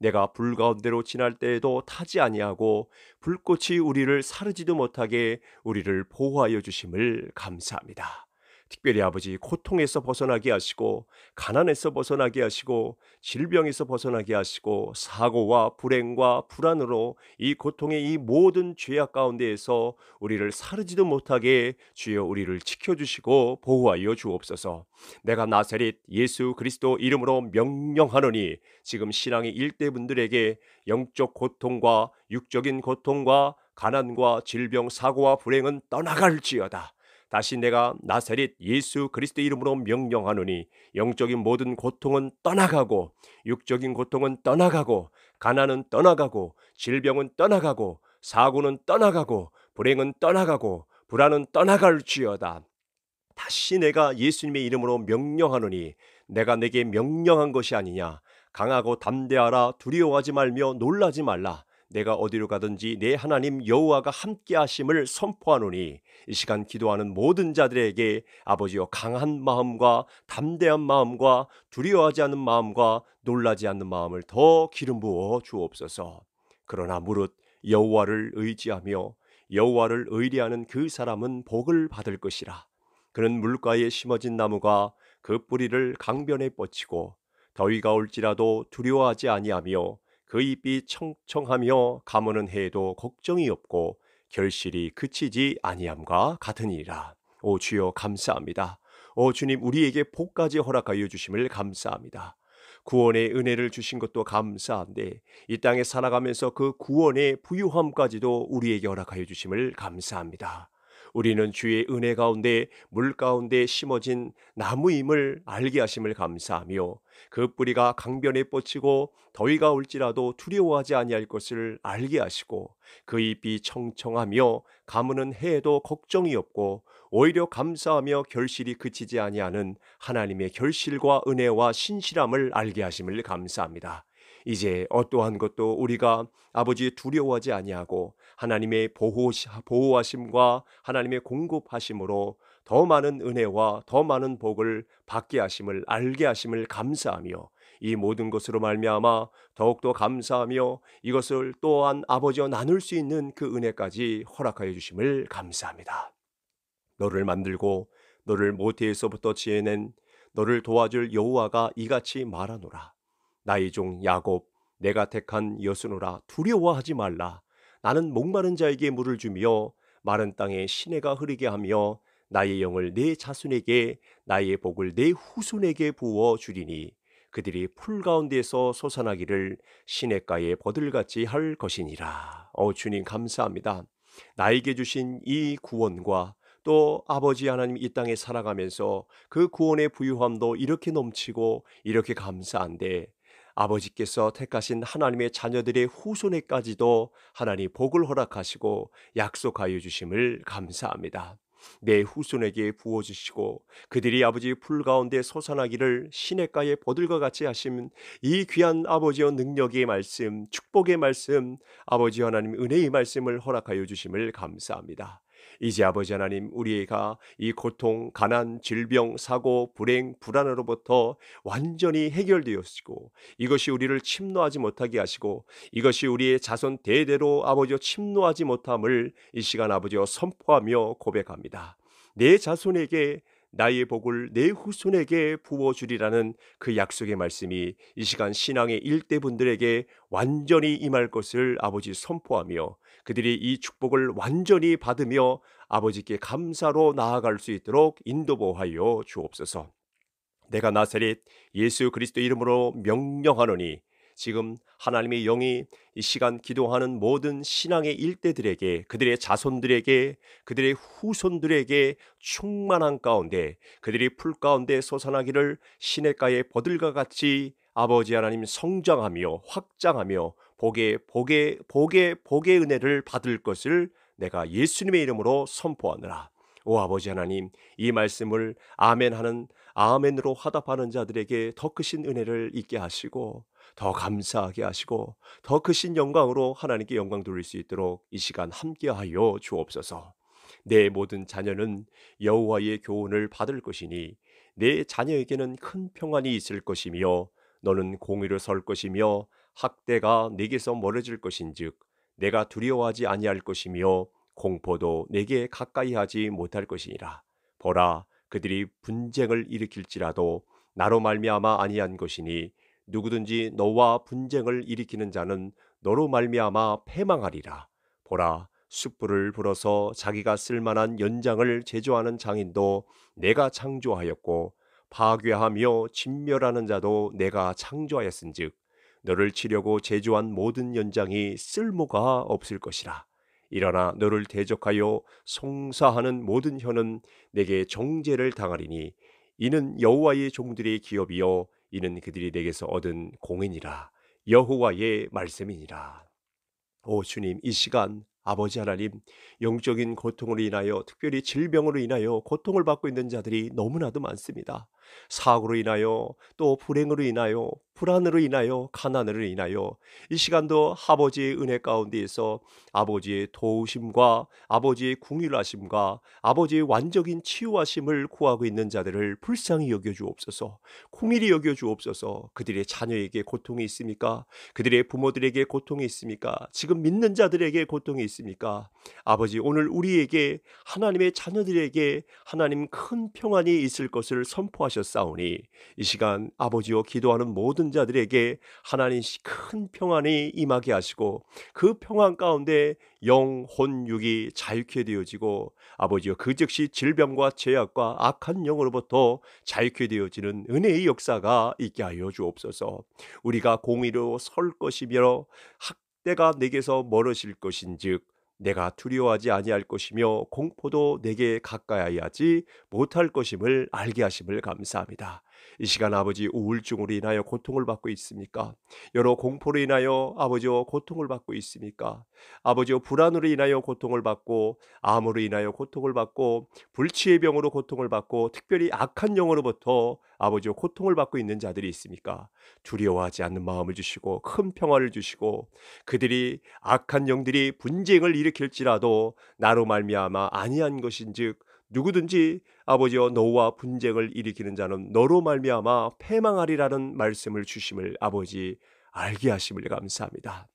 내가 불 가운데로 지날 때에도 타지 아니하고 불꽃이 우리를 사르지도 못하게 우리를 보호하여 주심을 감사합니다. 특별히 아버지 고통에서 벗어나게 하시고 가난에서 벗어나게 하시고 질병에서 벗어나게 하시고 사고와 불행과 불안으로 이 고통의 이 모든 죄악 가운데에서 우리를 사르지도 못하게 주여 우리를 지켜주시고 보호하여 주옵소서. 내가 나사렛 예수 그리스도 이름으로 명령하노니 지금 신앙의 일대 분들에게 영적 고통과 육적인 고통과 가난과 질병 사고와 불행은 떠나갈지어다. 다시 내가 나사렛 예수 그리스도 이름으로 명령하노니 영적인 모든 고통은 떠나가고 육적인 고통은 떠나가고 가난은 떠나가고 질병은 떠나가고 사고는 떠나가고 불행은 떠나가고 불안은 떠나갈지어다. 다시 내가 예수님의 이름으로 명령하노니 내가 내게 명령한 것이 아니냐. 강하고 담대하라 두려워하지 말며 놀라지 말라. 내가 어디로 가든지 내 하나님 여호와가 함께 하심을 선포하노니 이 시간 기도하는 모든 자들에게 아버지여 강한 마음과 담대한 마음과 두려워하지 않는 마음과 놀라지 않는 마음을 더 기름 부어 주옵소서. 그러나 무릇 여호와를 의지하며 여호와를 의뢰하는 그 사람은 복을 받을 것이라. 그는 물가에 심어진 나무가 그 뿌리를 강변에 뻗치고 더위가 올지라도 두려워하지 아니하며 그 입이 청청하며 가무은해도 걱정이 없고 결실이 그치지 아니함과 같으니라. 오 주여 감사합니다. 오 주님 우리에게 복까지 허락하여 주심을 감사합니다. 구원의 은혜를 주신 것도 감사한데 이 땅에 살아가면서 그 구원의 부유함까지도 우리에게 허락하여 주심을 감사합니다. 우리는 주의 은혜 가운데 물 가운데 심어진 나무임을 알게 하심을 감사하며 그 뿌리가 강변에 뻗치고 더위가 올지라도 두려워하지 아니할 것을 알게 하시고 그 잎이 청청하며 가무는 해에도 걱정이 없고 오히려 감사하며 결실이 그치지 아니하는 하나님의 결실과 은혜와 신실함을 알게 하심을 감사합니다. 이제 어떠한 것도 우리가 아버지 두려워하지 아니하고 하나님의 보호, 하심과 하나님의 공급하심으로 더 많은 은혜와 더 많은 복을 받게 하심을 알게 하심을 감사하며 이 모든 것으로 말미암아 더욱더 감사하며 이것을 또한 아버지와 나눌 수 있는 그 은혜까지 허락하여 주심을 감사합니다. 너를 만들고 너를 모태에서부터 지어낸 너를 도와줄 여호와가 이같이 말하노라. 나의 종 야곱 내가 택한 여수노라 두려워하지 말라 나는 목마른 자에게 물을 주며 마른 땅에 시내가 흐르게 하며 나의 영을 내 자손에게 나의 복을 내 후손에게 부어 주리니 그들이 풀 가운데서 솟아나기를 시냇가에 버들같이 할 것이니라. 어 주님 감사합니다. 나에게 주신 이 구원과 또 아버지 하나님 이 땅에 살아가면서 그 구원의 부유함도 이렇게 넘치고 이렇게 감사한데 아버지께서 택하신 하나님의 자녀들의 후손에까지도 하나님 복을 허락하시고 약속하여 주심을 감사합니다. 내 후손에게 부어주시고 그들이 아버지 풀 가운데 솟아나기를 시냇가의 보들과 같이 하심 이 귀한 아버지의 능력의 말씀 축복의 말씀 아버지 하나님 은혜의 말씀을 허락하여 주심을 감사합니다. 이제 아버지 하나님 우리가 이 고통, 가난, 질병, 사고, 불행, 불안으로부터 완전히 해결되었고 이것이 우리를 침노하지 못하게 하시고 이것이 우리의 자손 대대로 아버지여 침노하지 못함을 이 시간 아버지여 선포하며 고백합니다. 내 자손에게 나의 복을 내 후손에게 부어주리라는 그 약속의 말씀이 이 시간 신앙의 일대분들에게 완전히 임할 것을 아버지 선포하며 그들이 이 축복을 완전히 받으며 아버지께 감사로 나아갈 수 있도록 인도보하여 주옵소서. 내가 나사렛 예수 그리스도 이름으로 명령하노니 지금 하나님의 영이 이 시간 기도하는 모든 신앙의 일대들에게 그들의 자손들에게 그들의 후손들에게 충만한 가운데 그들이 풀 가운데 솟아나기를 시냇가의 버들과 같이 아버지 하나님 성장하며 확장하며 복의 복의 복의 복의 은혜를 받을 것을 내가 예수님의 이름으로 선포하느라. 오 아버지 하나님, 이 말씀을 아멘 하는 아멘으로 화답하는 자들에게 더 크신 은혜를 있게 하시고 더 감사하게 하시고 더 크신 영광으로 하나님께 영광 돌릴 수 있도록 이 시간 함께하여 주옵소서. 내 모든 자녀는 여호와의 교훈을 받을 것이니 내 자녀에게는 큰 평안이 있을 것이며 너는 공의로 설 것이며 학대가 내게서 멀어질 것인즉 내가 두려워하지 아니할 것이며 공포도 내게 가까이 하지 못할 것이니라 보라 그들이 분쟁을 일으킬지라도 나로 말미암아 아니한 것이니 누구든지 너와 분쟁을 일으키는 자는 너로 말미암아 패망하리라 보라 숯불을 불어서 자기가 쓸만한 연장을 제조하는 장인도 내가 창조하였고 파괴하며 진멸하는 자도 내가 창조하였은즉 너를 치려고 제조한 모든 연장이 쓸모가 없을 것이라. 일어나 너를 대적하여 송사하는 모든 혀는 내게 정죄를 당하리니 이는 여호와의 종들의 기업이요 이는 그들이 내게서 얻은 공인이라 여호와의 말씀이니라. 오 주님 이 시간 아버지 하나님 영적인 고통으로 인하여 특별히 질병으로 인하여 고통을 받고 있는 자들이 너무나도 많습니다. 사고로 인하여 또 불행으로 인하여 불안으로 인하여 가난으로 인하여 이 시간도 아버지의 은혜 가운데에서 아버지의 도우심과 아버지의 궁휼하심과 아버지의 완적인 치유하심을 구하고 있는 자들을 불쌍히 여겨 주옵소서. 공일이 여겨 주옵소서. 그들의 자녀에게 고통이 있습니까? 그들의 부모들에게 고통이 있습니까? 지금 믿는 자들에게 고통이 있습니까? 아버지 오늘 우리에게 하나님의 자녀들에게 하나님 큰 평안이 있을 것을 선포하셨습니다. 싸우니 이 시간 아버지여 기도하는 모든 자들에게 하나님 큰 평안이 임하게 하시고 그 평안 가운데 영혼 육이 자유케 되어지고 아버지여 그 즉시 질병과 죄악과 악한 영으로부터 자유케 되어지는 은혜의 역사가 있게 하여 주옵소서. 우리가 공의로 설 것이며 학대가 내게서 멀어질 것인즉 내가 두려워하지 아니할 것이며 공포도 내게 가까이 하지 못할 것임을 알게 하심을 감사합니다. 이 시간 아버지 우울증으로 인하여 고통을 받고 있습니까? 여러 공포로 인하여 아버지와 고통을 받고 있습니까? 아버지와 불안으로 인하여 고통을 받고 암으로 인하여 고통을 받고 불치의 병으로 고통을 받고 특별히 악한 영으로부터 아버지와 고통을 받고 있는 자들이 있습니까? 두려워하지 않는 마음을 주시고 큰 평화를 주시고 그들이 악한 영들이 분쟁을 일으킬지라도 나로 말미암아 아니한 것인즉 누구든지 아버지와 너와 분쟁을 일으키는 자는 너로 말미암아 패망하리라는 말씀을 주심을 아버지 알게 하심을 감사합니다.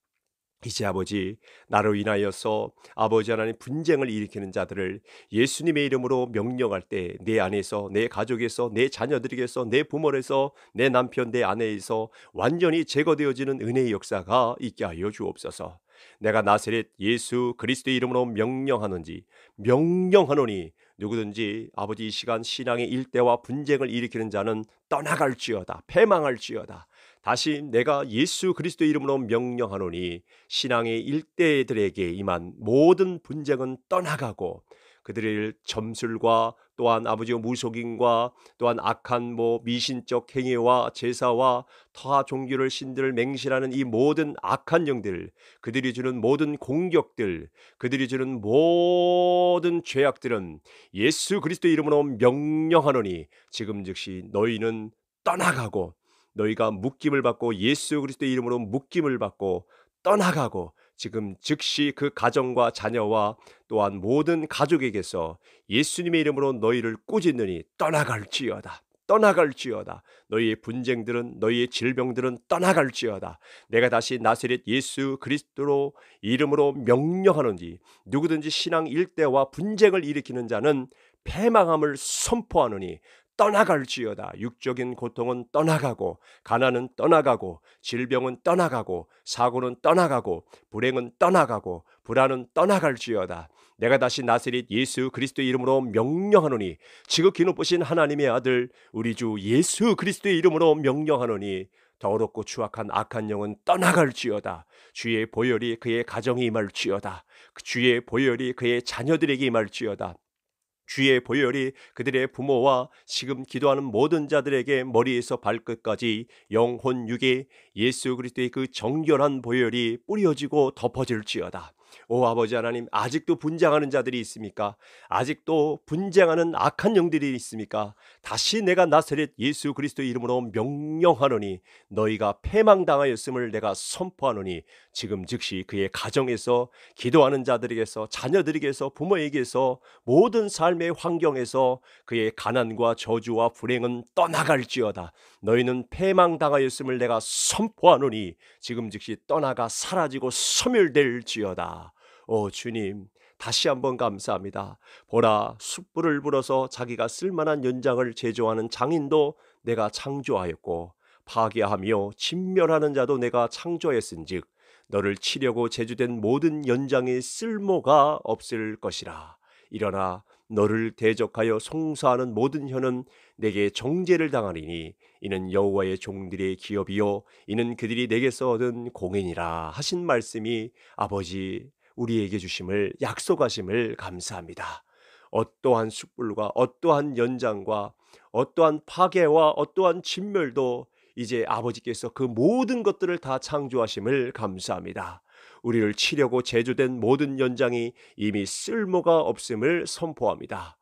이제 아버지 나로 인하여서 아버지 하나님 분쟁을 일으키는 자들을 예수님의 이름으로 명령할 때 내 안에서 내 가족에서 내 자녀들에게서 내 부모에서 내 남편 내 아내에서 완전히 제거되어지는 은혜의 역사가 있게 하여 주옵소서. 내가 나세렛 예수 그리스도의 이름으로 명령하는지 명령하노니 누구든지 아버지 이 시간 신앙의 일대와 분쟁을 일으키는 자는 떠나갈지어다 패망할지어다 다시 내가 예수 그리스도 이름으로 명령하노니 신앙의 일대들에게 임한 모든 분쟁은 떠나가고 그들을 점술과 또한 아버지의 무속인과 또한 악한 뭐 미신적 행위와 제사와 타 종교를 신들을 맹실하는 이 모든 악한 영들 그들이 주는 모든 공격들 그들이 주는 모든 죄악들은 예수 그리스도 이름으로 명령하노니 지금 즉시 너희는 떠나가고 너희가 묶임을 받고 예수 그리스도 이름으로 묶임을 받고 떠나가고 지금 즉시 그 가정과 자녀와 또한 모든 가족에게서 예수님의 이름으로 너희를 꾸짖느니 떠나갈지어다. 떠나갈지어다. 너희의 분쟁들은 너희의 질병들은 떠나갈지어다. 내가 다시 나세렛 예수 그리스도로 이름으로 명령하는지 누구든지 신앙 일대와 분쟁을 일으키는 자는 패망함을 선포하느니 떠나갈지어다. 육적인 고통은 떠나가고, 가난은 떠나가고, 질병은 떠나가고, 사고는 떠나가고, 불행은 떠나가고, 불안은 떠나갈지어다. 내가 다시 나세릿 예수 그리스도의 이름으로 명령하노니, 지극히 높으신 하나님의 아들, 우리 주 예수 그리스도의 이름으로 명령하노니, 더럽고 추악한 악한 영은 떠나갈지어다. 주의 보혈이 그의 가정에 임할지어다. 주의 보혈이 그의 자녀들에게 임할지어다. 주의 보혈이 그들의 부모와 지금 기도하는 모든 자들에게 머리에서 발끝까지 영혼 육에 예수 그리스도의 그 정결한 보혈이 뿌려지고 덮어질지어다. 오 아버지 하나님 아직도 분쟁하는 자들이 있습니까? 아직도 분쟁하는 악한 영들이 있습니까? 다시 내가 나사렛 예수 그리스도의 이름으로 명령하노니 너희가 패망당하였음을 내가 선포하노니 지금 즉시 그의 가정에서 기도하는 자들에게서 자녀들에게서 부모에게서 모든 삶의 환경에서 그의 가난과 저주와 불행은 떠나갈지어다 너희는 패망당하였음을 내가 선포하노니 지금 즉시 떠나가 사라지고 소멸될지어다. 오 주님 다시 한번 감사합니다. 보라 숯불을 불어서 자기가 쓸만한 연장을 제조하는 장인도 내가 창조하였고 파괴하며 진멸하는 자도 내가 창조했은즉 너를 치려고 제주된 모든 연장의 쓸모가 없을 것이라. 일어나 너를 대적하여 송사하는 모든 혀는 내게 정죄를 당하리니 이는 여호와의 종들의 기업이요 이는 그들이 내게서 얻은 공인이라 하신 말씀이 아버지 우리에게 주심을 약속하심을 감사합니다. 어떠한 숙불과 어떠한 연장과 어떠한 파괴와 어떠한 진멸도 이제 아버지께서 그 모든 것들을 다 창조하심을 감사합니다. 우리를 치려고 제조된 모든 연장이 이미 쓸모가 없음을 선포합니다.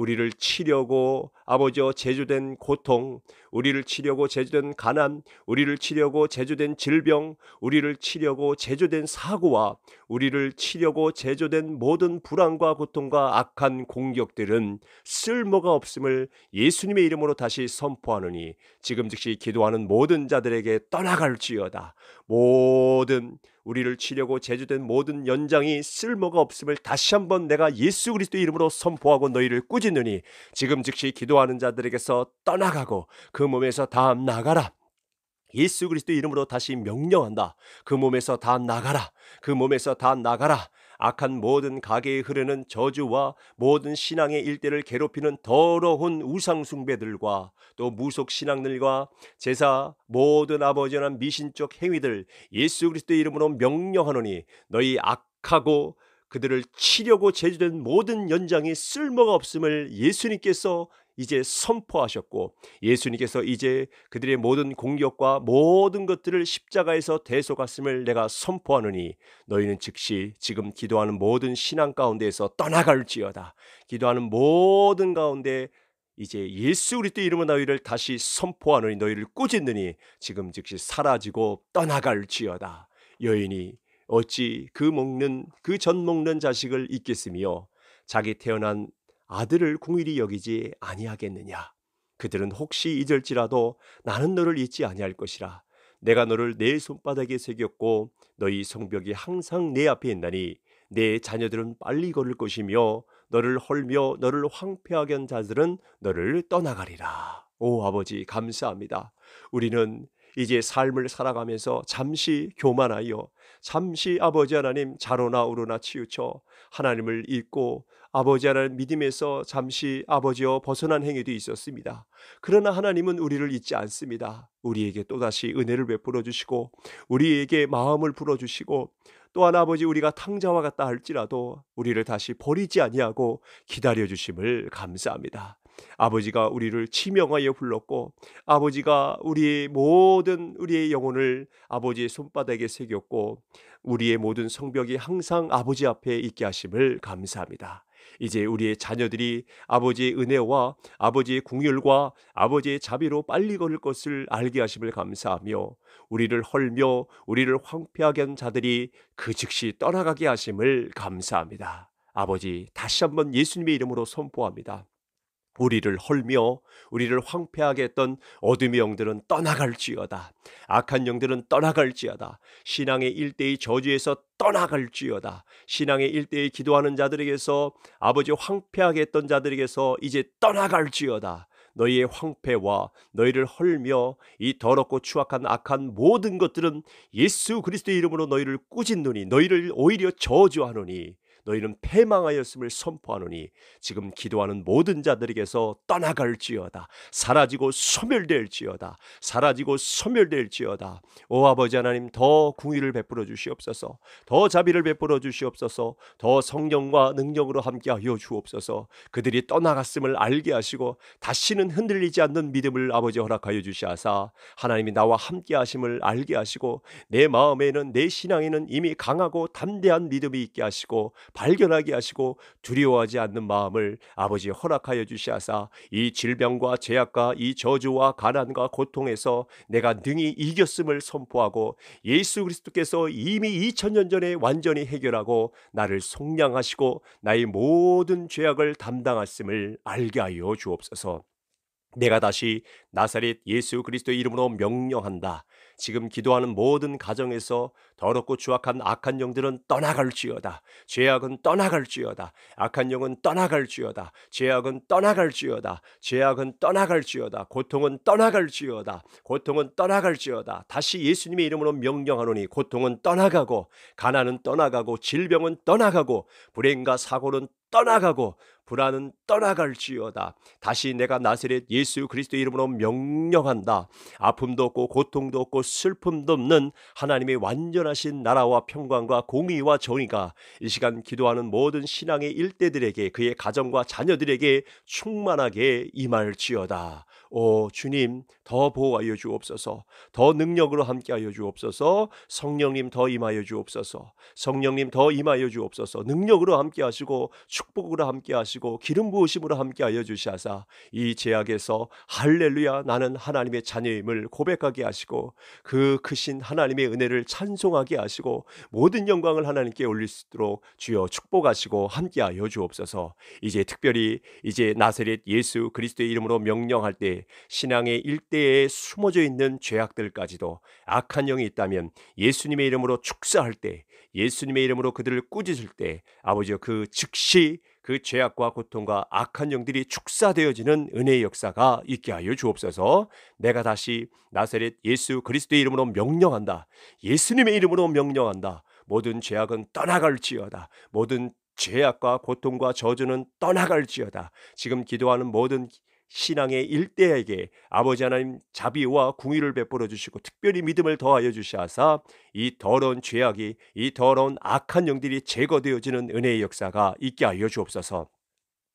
우리를 치려고 아버지여 제조된 고통, 우리를 치려고 제조된 가난, 우리를 치려고 제조된 질병, 우리를 치려고 제조된 사고와 우리를 치려고 제조된 모든 불안과 고통과 악한 공격들은 쓸모가 없음을 예수님의 이름으로 다시 선포하느니 지금 즉시 기도하는 모든 자들에게 떠나갈지어다. 모든 우리를 치려고 제조된 모든 연장이 쓸모가 없음을 다시 한 번 내가 예수 그리스도 이름으로 선포하고 너희를 꾸짖느니 지금 즉시 기도하는 자들에게서 떠나가고 그 몸에서 다 나가라. 예수 그리스도 이름으로 다시 명령한다. 그 몸에서 다 나가라. 그 몸에서 다 나가라. 악한 모든 가게에 흐르는 저주와 모든 신앙의 일대를 괴롭히는 더러운 우상숭배들과 또 무속신앙들과 제사 모든 아버지는 미신적 행위들 예수 그리스도의 이름으로 명령하노니 너희 악하고 그들을 치려고 제주된 모든 연장이 쓸모가 없음을 예수님께서 이제 선포하셨고 예수님께서 이제 그들의 모든 공격과 모든 것들을 십자가에서 대속하심을 내가 선포하느니 너희는 즉시 지금 기도하는 모든 신앙 가운데에서 떠나갈지어다 기도하는 모든 가운데 이제 예수 그리스도 이름으로 너희를 다시 선포하느니 너희를 꾸짖느니 지금 즉시 사라지고 떠나갈지어다 여인이 어찌 그 먹는 그 전 먹는 자식을 잊겠으며 자기 태어난 아들을 공일히 여기지 아니하겠느냐 그들은 혹시 잊을지라도 나는 너를 잊지 아니할 것이라 내가 너를 내 손바닥에 새겼고 너희 성벽이 항상 내 앞에 있나니 내 자녀들은 빨리 걸을 것이며 너를 헐며 너를 황폐하게 한 자들은 너를 떠나가리라. 오 아버지 감사합니다. 우리는 이제 삶을 살아가면서 잠시 교만하여 잠시 아버지 하나님 자로나 우로나 치우쳐 하나님을 잊고 아버지 하나님 믿음에서 잠시 아버지여 벗어난 행위도 있었습니다. 그러나 하나님은 우리를 잊지 않습니다. 우리에게 또다시 은혜를 베풀어 주시고 우리에게 마음을 불어 주시고 또한 아버지 우리가 탕자와 같다 할지라도 우리를 다시 버리지 아니하고 기다려 주심을 감사합니다. 아버지가 우리를 치명하여 불렀고 아버지가 우리의 모든 우리의 영혼을 아버지의 손바닥에 새겼고 우리의 모든 성벽이 항상 아버지 앞에 있게 하심을 감사합니다. 이제 우리의 자녀들이 아버지의 은혜와 아버지의 궁율과 아버지의 자비로 빨리 걸을 것을 알게 하심을 감사하며 우리를 헐며 우리를 황폐하게 한 자들이 그 즉시 떠나가게 하심을 감사합니다. 아버지 다시 한번 예수님의 이름으로 선포합니다. 우리를 헐며 우리를 황폐하게 했던 어둠의 영들은 떠나갈지어다. 악한 영들은 떠나갈지어다. 신앙의 일대의 저주에서 떠나갈지어다. 신앙의 일대의 기도하는 자들에게서 아버지 황폐하게 했던 자들에게서 이제 떠나갈지어다. 너희의 황폐와 너희를 헐며 이 더럽고 추악한 악한 모든 것들은 예수 그리스도의 이름으로 너희를 꾸짖느니 너희를 오히려 저주하노니 너희는 패망하였음을 선포하노니 지금 기도하는 모든 자들에게서 떠나갈지어다 사라지고 소멸될지어다 사라지고 소멸될지어다 오 아버지 하나님 더 궁의를 베풀어 주시옵소서 더 자비를 베풀어 주시옵소서 더 성령과 능력으로 함께하여 주옵소서 그들이 떠나갔음을 알게 하시고 다시는 흔들리지 않는 믿음을 아버지 허락하여 주시하사 하나님이 나와 함께 하심을 알게 하시고 내 마음에는 내 신앙에는 이미 강하고 담대한 믿음이 있게 하시고 발견하게 하시고 두려워하지 않는 마음을 아버지 허락하여 주시하사 이 질병과 제약과 이 저주와 가난과 고통에서 내가 능히 이겼음을 선포하고 예수 그리스도께서 이미 2000년 전에 완전히 해결하고 나를 속량하시고 나의 모든 죄악을 담당하심을 알게 하여 주옵소서. 내가 다시 나사렛 예수 그리스도의 이름으로 명령한다. 지금 기도하는 모든 가정에서 더럽고 추악한 악한 영들은 떠나갈지어다. 죄악은 떠나갈지어다. 악한 영은 떠나갈지어다. 죄악은 떠나갈지어다. 죄악은 떠나갈지어다. 고통은 떠나갈지어다. 고통은 떠나갈지어다. 다시 예수님의 이름으로 명령하노니 고통은 떠나가고 가난은 떠나가고 질병은 떠나가고 불행과 사고는 떠나가고 불안은 떠나갈지어다. 다시 내가 나세렛 예수 그리스도 이름으로 명령한다. 아픔도 없고 고통도 없고 슬픔도 없는 하나님의 완전하신 나라와 평강과 공의와 정의가 이 시간 기도하는 모든 신앙의 일대들에게 그의 가정과 자녀들에게 충만하게 임할지어다. 오 주님 더 보호하여 주옵소서. 더 능력으로 함께하여 주옵소서. 성령님 더 임하여 주옵소서. 성령님 더 임하여 주옵소서. 능력으로 함께하시고 축복으로 함께하시고 기름 부으심으로 함께하여 주시하사 이 제약에서 할렐루야 나는 하나님의 자녀임을 고백하게 하시고 그 크신 하나님의 은혜를 찬송하게 하시고 모든 영광을 하나님께 올릴 수 있도록 주여 축복하시고 함께하여 주옵소서. 이제 특별히 이제 나세렛 예수 그리스도의 이름으로 명령할 때 신앙의 일대 세대에 숨어져 있는 죄악들까지도 악한 영이 있다면 예수님의 이름으로 축사할 때 예수님의 이름으로 그들을 꾸짖을 때 아버지여 그 즉시 그 죄악과 고통과 악한 영들이 축사되어지는 은혜의 역사가 있게 하여 주옵소서. 내가 다시 나세렛 예수 그리스도의 이름으로 명령한다. 예수님의 이름으로 명령한다. 모든 죄악은 떠나갈지어다. 모든 죄악과 고통과 저주는 떠나갈지어다. 지금 기도하는 모든 신앙의 일대에게 아버지 하나님 자비와 궁의를 베풀어 주시고 특별히 믿음을 더하여 주시하사 이 더러운 죄악이 이 더러운 악한 영들이 제거되어지는 은혜의 역사가 있게 하여 주옵소서.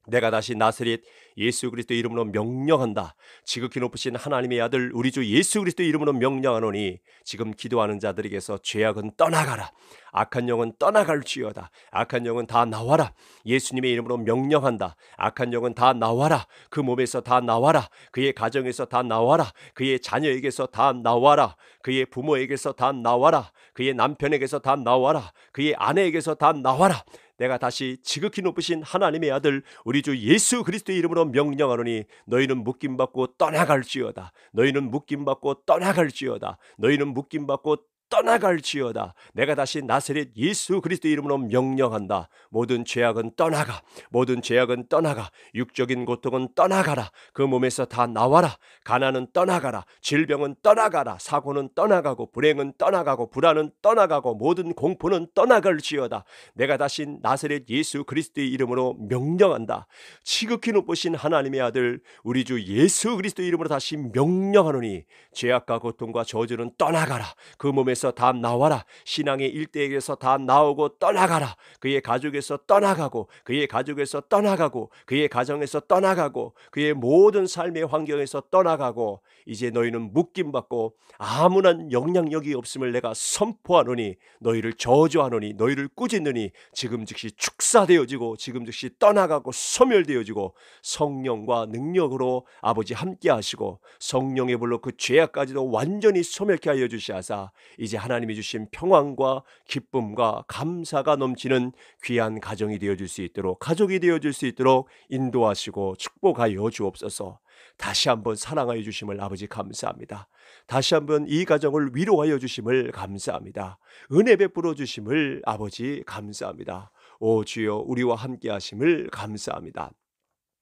내가 다시 나스릿 예수 그리스도 이름으로 명령한다. 지극히 높으신 하나님의 아들 우리 주 예수 그리스도 이름으로 명령하노니 지금 기도하는 자들에게서 죄악은 떠나가라. 악한 영은 떠나갈지어다. 악한 영은 다 나와라. 예수님의 이름으로 명령한다. 악한 영은 다 나와라. 그 몸에서 다 나와라. 그의 가정에서 다 나와라. 그의 자녀에게서 다 나와라. 그의 부모에게서 다 나와라. 그의 남편에게서 다 나와라. 그의 아내에게서 다 나와라. 내가 다시 지극히 높으신 하나님의 아들 우리 주 예수 그리스도의 이름으로 명령하노니 너희는 묶임 받고 떠나갈지어다 너희는 묶임 받고 떠나갈지어다 너희는 묶임 받고 떠나갈지어다. 내가 다시 나세렛 예수 그리스도 이름으로 명령한다. 모든 죄악은 떠나가. 모든 죄악은 떠나가. 육적인 고통은 떠나가라. 그 몸에서 다 나와라. 가난은 떠나가라. 질병은 떠나가라. 사고는 떠나가고 불행은 떠나가고 불안은 떠나가고 모든 공포는 떠나갈지어다. 내가 다시 나세렛 예수 그리스도의 이름으로 명령한다. 지극히 높으신 하나님의 아들 우리 주 예수 그리스도 이름으로 다시 명령하노니 죄악과 고통과 저주는 떠나가라. 그 몸에서 일대에서다 나와라. 신앙의 일대에서다 나오고 떠나가라. 그의 가족에서 떠나가고 그의 가족에서 떠나가고 그의 가정에서 떠나가고 그의 모든 삶의 환경에서 떠나가고 이제 너희는 묶임 받고 아무런 영향력이 없음을 내가 선포하노니 너희를 저주하노니 너희를 꾸짖느니 지금 즉시 축사되어지고 지금 즉시 떠나가고 소멸되어지고 성령과 능력으로 아버지 함께 하시고 성령의 불로 그 죄악까지도 완전히 소멸케 하여 주시하사 이제 하나님이 주신 평안과 기쁨과 감사가 넘치는 귀한 가정이 되어 줄수 있도록 가족이 되어 줄수 있도록 인도하시고 축복하여 주옵소서. 다시 한번 사랑하여 주심을 아버지 감사합니다. 다시 한번 이 가정을 위로하여 주심을 감사합니다. 은혜 베풀어 주심을 아버지 감사합니다. 오 주여 우리와 함께 하심을 감사합니다.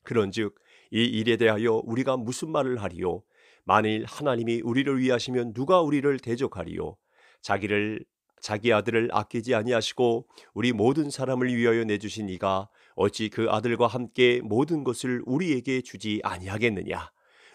그런즉 이 일에 대하여 우리가 무슨 말을 하리요 만일 하나님이 우리를 위하시면 누가 우리를 대적하리요 자기를 자기 아들을 아끼지 아니하시고 우리 모든 사람을 위하여 내주신 이가 어찌 그 아들과 함께 모든 것을 우리에게 주지 아니하겠느냐?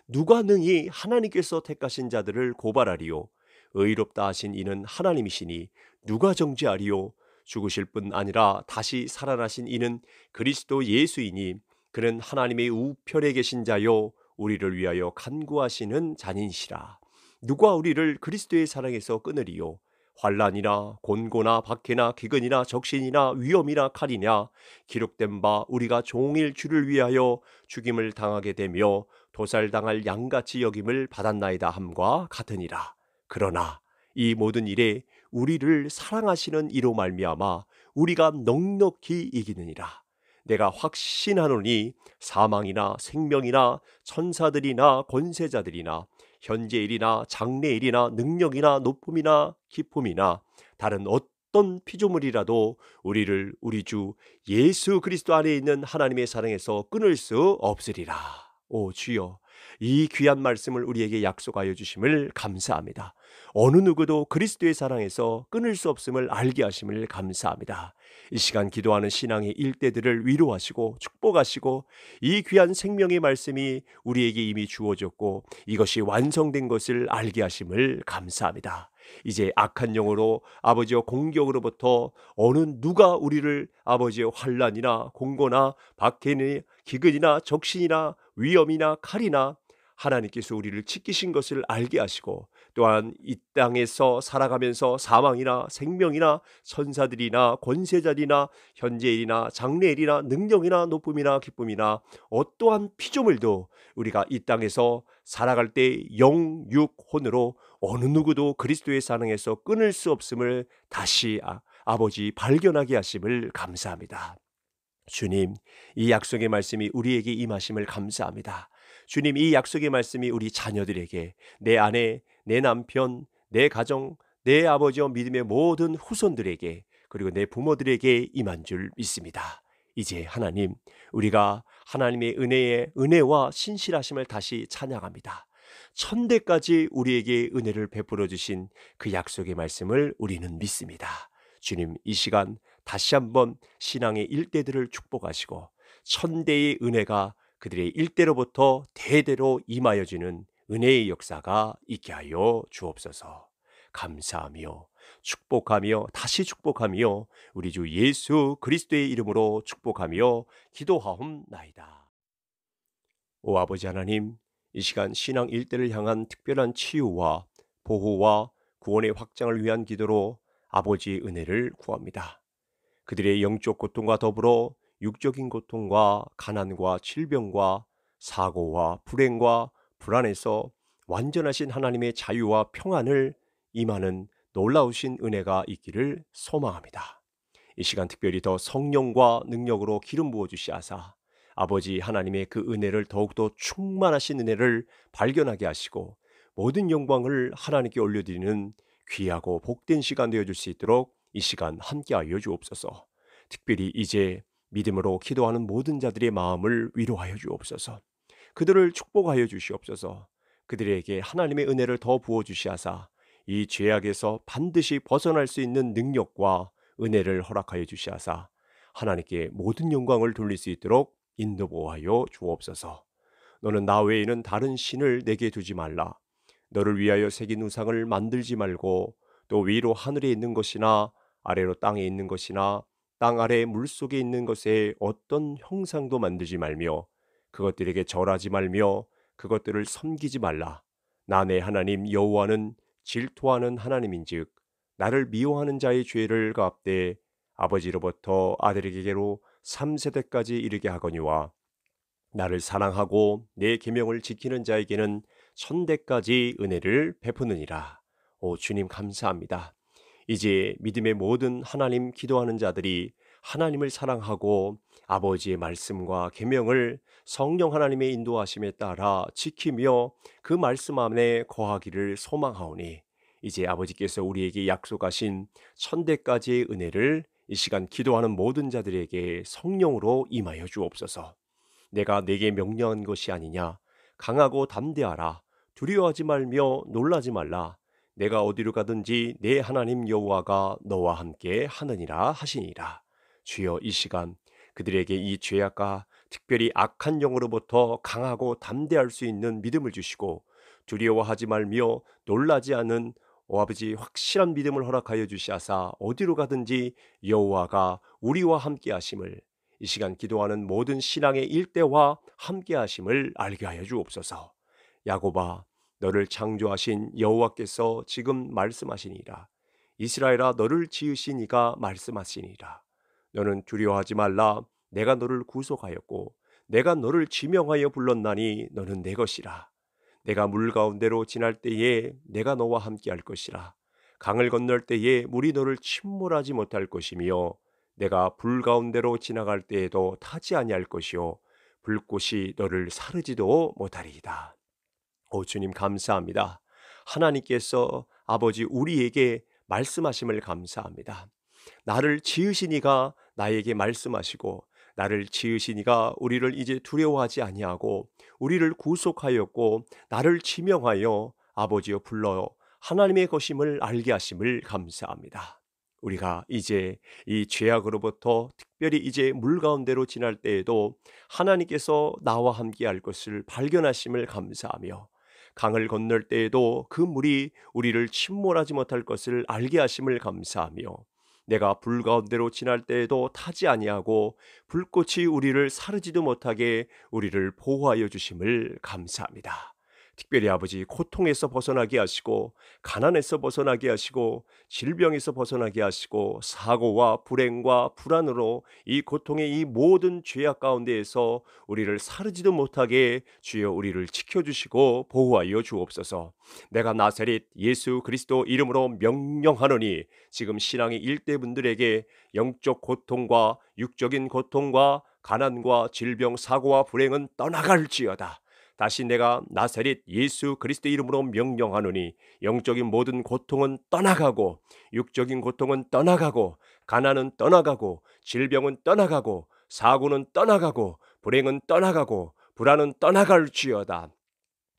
누가 능히 하나님께서 택하신 자들을 고발하리요? 의롭다 하신 이는 하나님이시니 누가 정죄하리요? 죽으실 뿐 아니라 다시 살아나신 이는 그리스도 예수이니 그는 하나님의 우편에 계신 자요 우리를 위하여 간구하시는 잔인시라 누가 우리를 그리스도의 사랑에서 끊으리요 환란이나 곤고나 박해나 기근이나 적신이나 위험이나 칼이냐 기록된 바 우리가 종일 주를 위하여 죽임을 당하게 되며 도살당할 양같이 여김을 받았나이다 함과 같으니라 그러나 이 모든 일에 우리를 사랑하시는 이로 말미암아 우리가 넉넉히 이기느니라 내가 확신하노니 사망이나 생명이나 천사들이나 권세자들이나 현재 일이나 장래 일이나 능력이나 높음이나 기쁨이나 다른 어떤 피조물이라도 우리를 우리 주 예수 그리스도 안에 있는 하나님의 사랑에서 끊을 수 없으리라. 오 주여, 이 귀한 말씀을 우리에게 약속하여 주심을 감사합니다. 어느 누구도 그리스도의 사랑에서 끊을 수 없음을 알게 하심을 감사합니다. 이 시간 기도하는 신앙의 일대들을 위로하시고 축복하시고 이 귀한 생명의 말씀이 우리에게 이미 주어졌고 이것이 완성된 것을 알게 하심을 감사합니다. 이제 악한 영으로 아버지의 공격으로부터 어느 누가 우리를 아버지의 환란이나 공고나 박해나 기근이나 적신이나 위험이나 칼이나 하나님께서 우리를 지키신 것을 알게 하시고 또한 이 땅에서 살아가면서 사망이나 생명이나 천사들이나 권세자리나 현재일이나 장래일이나 능력이나 높음이나 기쁨이나 어떠한 피조물도 우리가 이 땅에서 살아갈 때 영육혼으로 어느 누구도 그리스도의 사랑에서 끊을 수 없음을 다시 아, 아버지 발견하게 하심을 감사합니다. 주님, 이 약속의 말씀이 우리에게 임하심을 감사합니다. 주님, 이 약속의 말씀이 우리 자녀들에게, 내 안에 내 남편, 내 가정, 내 아버지와 믿음의 모든 후손들에게 그리고 내 부모들에게 임한 줄 믿습니다. 이제 하나님, 우리가 하나님의 은혜에 은혜와 신실하심을 다시 찬양합니다. 천대까지 우리에게 은혜를 베풀어 주신 그 약속의 말씀을 우리는 믿습니다. 주님, 이 시간 다시 한번 신앙의 일대들을 축복하시고 천대의 은혜가 그들의 일대로부터 대대로 임하여지는 은혜의 역사가 있게 하여 주옵소서. 감사하며 축복하며 다시 축복하며 우리 주 예수 그리스도의 이름으로 축복하며 기도하옵나이다. 오 아버지 하나님, 이 시간 신앙 일대를 향한 특별한 치유와 보호와 구원의 확장을 위한 기도로 아버지의 은혜를 구합니다. 그들의 영적 고통과 더불어 육적인 고통과 가난과 질병과 사고와 불행과 불안에서 완전하신 하나님의 자유와 평안을 임하는 놀라우신 은혜가 있기를 소망합니다. 이 시간 특별히 더 성령과 능력으로 기름 부어 주시아사 아버지 하나님의 그 은혜를 더욱더 충만하신 은혜를 발견하게 하시고 모든 영광을 하나님께 올려드리는 귀하고 복된 시간 되어 줄수 있도록 이 시간 함께하여 주옵소서. 특별히 이제 믿음으로 기도하는 모든 자들의 마음을 위로하여 주옵소서. 그들을 축복하여 주시옵소서. 그들에게 하나님의 은혜를 더 부어 주시하사 이 죄악에서 반드시 벗어날 수 있는 능력과 은혜를 허락하여 주시하사 하나님께 모든 영광을 돌릴 수 있도록 인도 보호하여 주옵소서. 너는 나 외에는 다른 신을 내게 두지 말라. 너를 위하여 새긴 우상을 만들지 말고 또 위로 하늘에 있는 것이나 아래로 땅에 있는 것이나 땅 아래 물 속에 있는 것에 어떤 형상도 만들지 말며 그것들에게 절하지 말며 그것들을 섬기지 말라. 나네 하나님 여호와는 질투하는 하나님인즉 나를 미워하는 자의 죄를 갚되 아버지로부터 아들에게로 3세대까지 이르게 하거니와 나를 사랑하고 내 계명을 지키는 자에게는 천대까지 은혜를 베푸느니라. 오 주님 감사합니다. 이제 믿음의 모든 하나님 기도하는 자들이 하나님을 사랑하고 아버지의 말씀과 계명을 성령 하나님의 인도하심에 따라 지키며 그 말씀 안에 거하기를 소망하오니 이제 아버지께서 우리에게 약속하신 천대까지의 은혜를 이 시간 기도하는 모든 자들에게 성령으로 임하여 주옵소서. 내가 내게 명령한 것이 아니냐. 강하고 담대하라. 두려워하지 말며 놀라지 말라. 내가 어디로 가든지 내 하나님 여호와가 너와 함께 하느니라 하시니라. 주여 이 시간 그들에게 이 죄악과 특별히 악한 영으로부터 강하고 담대할 수 있는 믿음을 주시고 두려워하지 말며 놀라지 않은 오 아버지 확실한 믿음을 허락하여 주시하사 어디로 가든지 여호와가 우리와 함께 하심을 이 시간 기도하는 모든 신앙의 일대와 함께 하심을 알게 하여 주옵소서. 야고바 너를 창조하신 여호와께서 지금 말씀하시니라. 이스라엘아 너를 지으시니가 말씀하시니라. 너는 두려워하지 말라. 내가 너를 구속하였고 내가 너를 지명하여 불렀나니 너는 내 것이라. 내가 물 가운데로 지날 때에 내가 너와 함께 할 것이라. 강을 건널 때에 물이 너를 침몰하지 못할 것이며 내가 불 가운데로 지나갈 때에도 타지 아니할 것이요 불꽃이 너를 사르지도 못하리이다. 오 주님 감사합니다. 하나님께서 아버지 우리에게 말씀하심을 감사합니다. 나를 지으시니가 나에게 말씀하시고 나를 지으시니가 우리를 이제 두려워하지 아니하고 우리를 구속하였고 나를 지명하여 아버지여 불러 요 하나님의 것임을 알게 하심을 감사합니다. 우리가 이제 이 죄악으로부터 특별히 이제 물 가운데로 지날 때에도 하나님께서 나와 함께 할 것을 발견하심을 감사하며 강을 건널 때에도 그 물이 우리를 침몰하지 못할 것을 알게 하심을 감사하며 내가 불 가운데로 지날 때에도 타지 아니하고 불꽃이 우리를 사르지도 못하게 우리를 보호하여 주심을 감사합니다. 특별히 아버지 고통에서 벗어나게 하시고 가난에서 벗어나게 하시고 질병에서 벗어나게 하시고 사고와 불행과 불안으로 이 고통의 이 모든 죄악 가운데에서 우리를 사르지도 못하게 주여 우리를 지켜주시고 보호하여 주옵소서. 내가 나사렛 예수 그리스도 이름으로 명령하노니 지금 신앙의 일대 분들에게 영적 고통과 육적인 고통과 가난과 질병 사고와 불행은 떠나갈지어다. 다시 내가 나사렛 예수 그리스도 이름으로 명령하노니 영적인 모든 고통은 떠나가고 육적인 고통은 떠나가고 가난은 떠나가고 질병은 떠나가고 사고는 떠나가고 불행은 떠나가고 불안은 떠나갈지어다.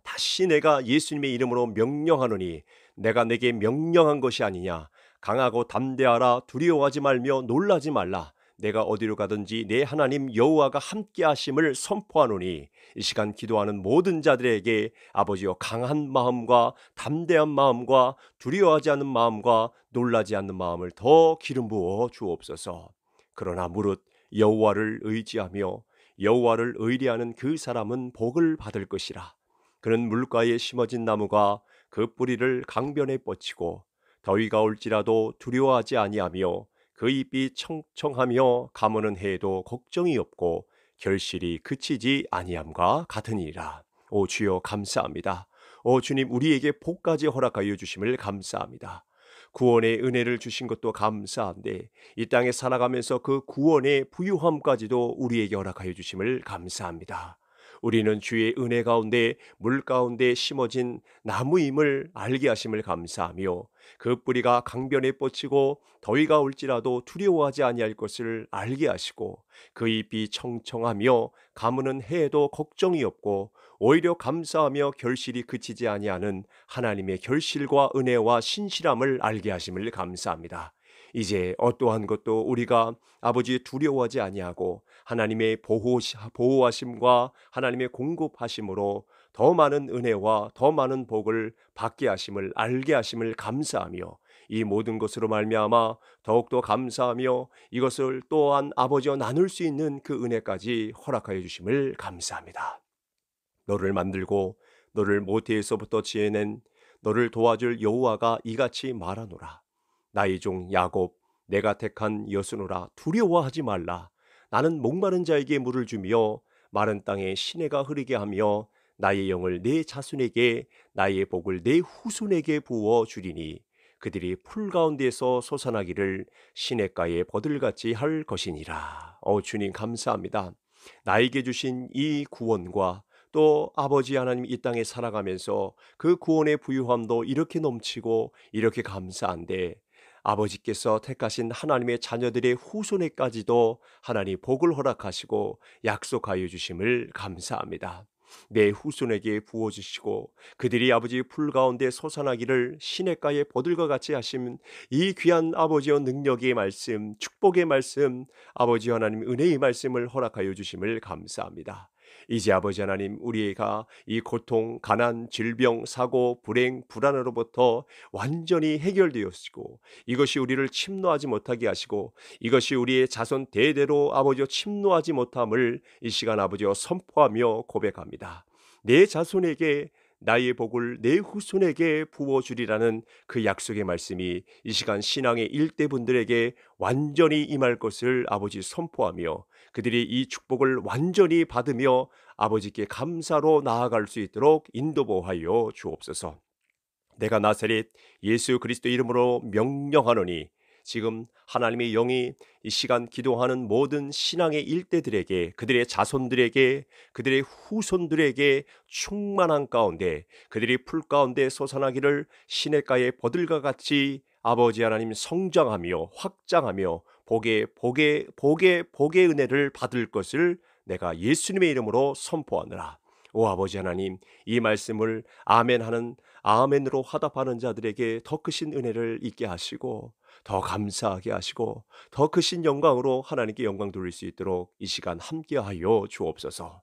다시 내가 예수님의 이름으로 명령하노니 내가 내게 명령한 것이 아니냐. 강하고 담대하라 두려워하지 말며 놀라지 말라. 내가 어디로 가든지 내 하나님 여호와가 함께 하심을 선포하노니 이 시간 기도하는 모든 자들에게 아버지여 강한 마음과 담대한 마음과 두려워하지 않는 마음과 놀라지 않는 마음을 더 기름 부어 주옵소서. 그러나 무릇 여호와를 의지하며 여호와를 의뢰하는 그 사람은 복을 받을 것이라. 그는 물가에 심어진 나무가 그 뿌리를 강변에 뻗치고 더위가 올지라도 두려워하지 아니하며 그 입이 청청하며 가문은 해도 걱정이 없고 결실이 그치지 아니함과 같으니라. 오 주여 감사합니다. 오 주님 우리에게 복까지 허락하여 주심을 감사합니다. 구원의 은혜를 주신 것도 감사한데 이 땅에 살아가면서 그 구원의 부유함까지도 우리에게 허락하여 주심을 감사합니다. 우리는 주의 은혜 가운데 물 가운데 심어진 나무임을 알게 하심을 감사하며 그 뿌리가 강변에 뻗치고 더위가 올지라도 두려워하지 아니할 것을 알게 하시고 그 잎이 청청하며 가무는 해에도 걱정이 없고 오히려 감사하며 결실이 그치지 아니하는 하나님의 결실과 은혜와 신실함을 알게 하심을 감사합니다. 이제 어떠한 것도 우리가 아버지 두려워하지 아니하고 하나님의 보호, 하심과 하나님의 공급하심으로 더 많은 은혜와 더 많은 복을 받게 하심을 알게 하심을 감사하며 이 모든 것으로 말미암아 더욱더 감사하며 이것을 또한 아버지와 나눌 수 있는 그 은혜까지 허락하여 주심을 감사합니다. 너를 만들고 너를 모태에서부터 지어낸 너를 도와줄 여호와가 이같이 말하노라. 나의 종 야곱 내가 택한 여수노라 두려워하지 말라 나는 목마른 자에게 물을 주며 마른 땅에 시내가 흐르게 하며 나의 영을 내 자손에게 나의 복을 내 후손에게 부어 주리니 그들이 풀 가운데서 솟아나기를 시냇가에 버들같이 할 것이니라. 어 주님 감사합니다. 나에게 주신 이 구원과 또 아버지 하나님 이 땅에 살아가면서 그 구원의 부유함도 이렇게 넘치고 이렇게 감사한데 아버지께서 택하신 하나님의 자녀들의 후손에까지도 하나님 복을 허락하시고 약속하여 주심을 감사합니다. 내 후손에게 부어주시고 그들이 아버지 풀 가운데 솟아나기를 시냇가의 버들과 같이 하심 이 귀한 아버지의 능력의 말씀 축복의 말씀 아버지 하나님 은혜의 말씀을 허락하여 주심을 감사합니다. 이제 아버지 하나님 우리가 이 고통, 가난, 질병, 사고, 불행, 불안으로부터 완전히 해결되었고 이것이 우리를 침노하지 못하게 하시고 이것이 우리의 자손 대대로 아버지 침노하지 못함을 이 시간 아버지여 선포하며 고백합니다. 내 자손에게 나의 복을 내 후손에게 부어주리라는 그 약속의 말씀이 이 시간 신앙의 일대분들에게 완전히 임할 것을 아버지 선포하며 그들이 이 축복을 완전히 받으며 아버지께 감사로 나아갈 수 있도록 인도보하여 주옵소서. 내가 나사렛 예수 그리스도 이름으로 명령하노니 지금 하나님의 영이 이 시간 기도하는 모든 신앙의 일대들에게 그들의 자손들에게 그들의 후손들에게 충만한 가운데 그들이 풀 가운데 솟아나기를 시냇가의 버들과 같이 아버지 하나님 성장하며 확장하며 복의 복의 복의 복의 은혜를 받을 것을 내가 예수님의 이름으로 선포하느라. 오 아버지 하나님, 이 말씀을 아멘 하는 아멘으로 화답하는 자들에게 더 크신 은혜를 있게 하시고 더 감사하게 하시고 더 크신 영광으로 하나님께 영광 돌릴 수 있도록 이 시간 함께하여 주옵소서.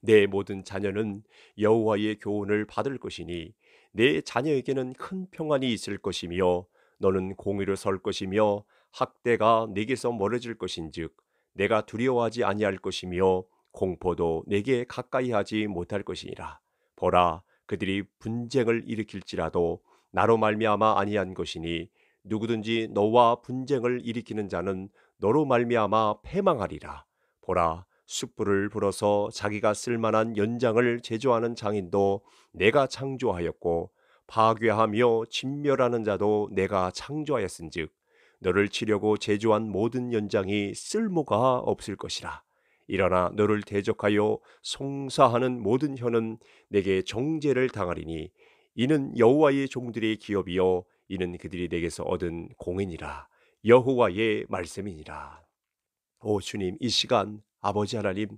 내 모든 자녀는 여호와의 교훈을 받을 것이니 내 자녀에게는 큰 평안이 있을 것이며 너는 공의로 설 것이며 학대가 내게서 멀어질 것인즉 내가 두려워하지 아니할 것이며 공포도 내게 가까이 하지 못할 것이니라 보라 그들이 분쟁을 일으킬지라도 나로 말미암아 아니한 것이니 누구든지 너와 분쟁을 일으키는 자는 너로 말미암아 패망하리라 보라 숯불을 불어서 자기가 쓸만한 연장을 제조하는 장인도 내가 창조하였고 파괴하며 진멸하는 자도 내가 창조하였은즉 너를 치려고 제조한 모든 연장이 쓸모가 없을 것이라. 일어나 너를 대적하여 송사하는 모든 혀는 내게 정죄를 당하리니 이는 여호와의 종들의 기업이요 이는 그들이 내게서 얻은 공인이라 여호와의 말씀이니라. 오 주님 이 시간 아버지 하나님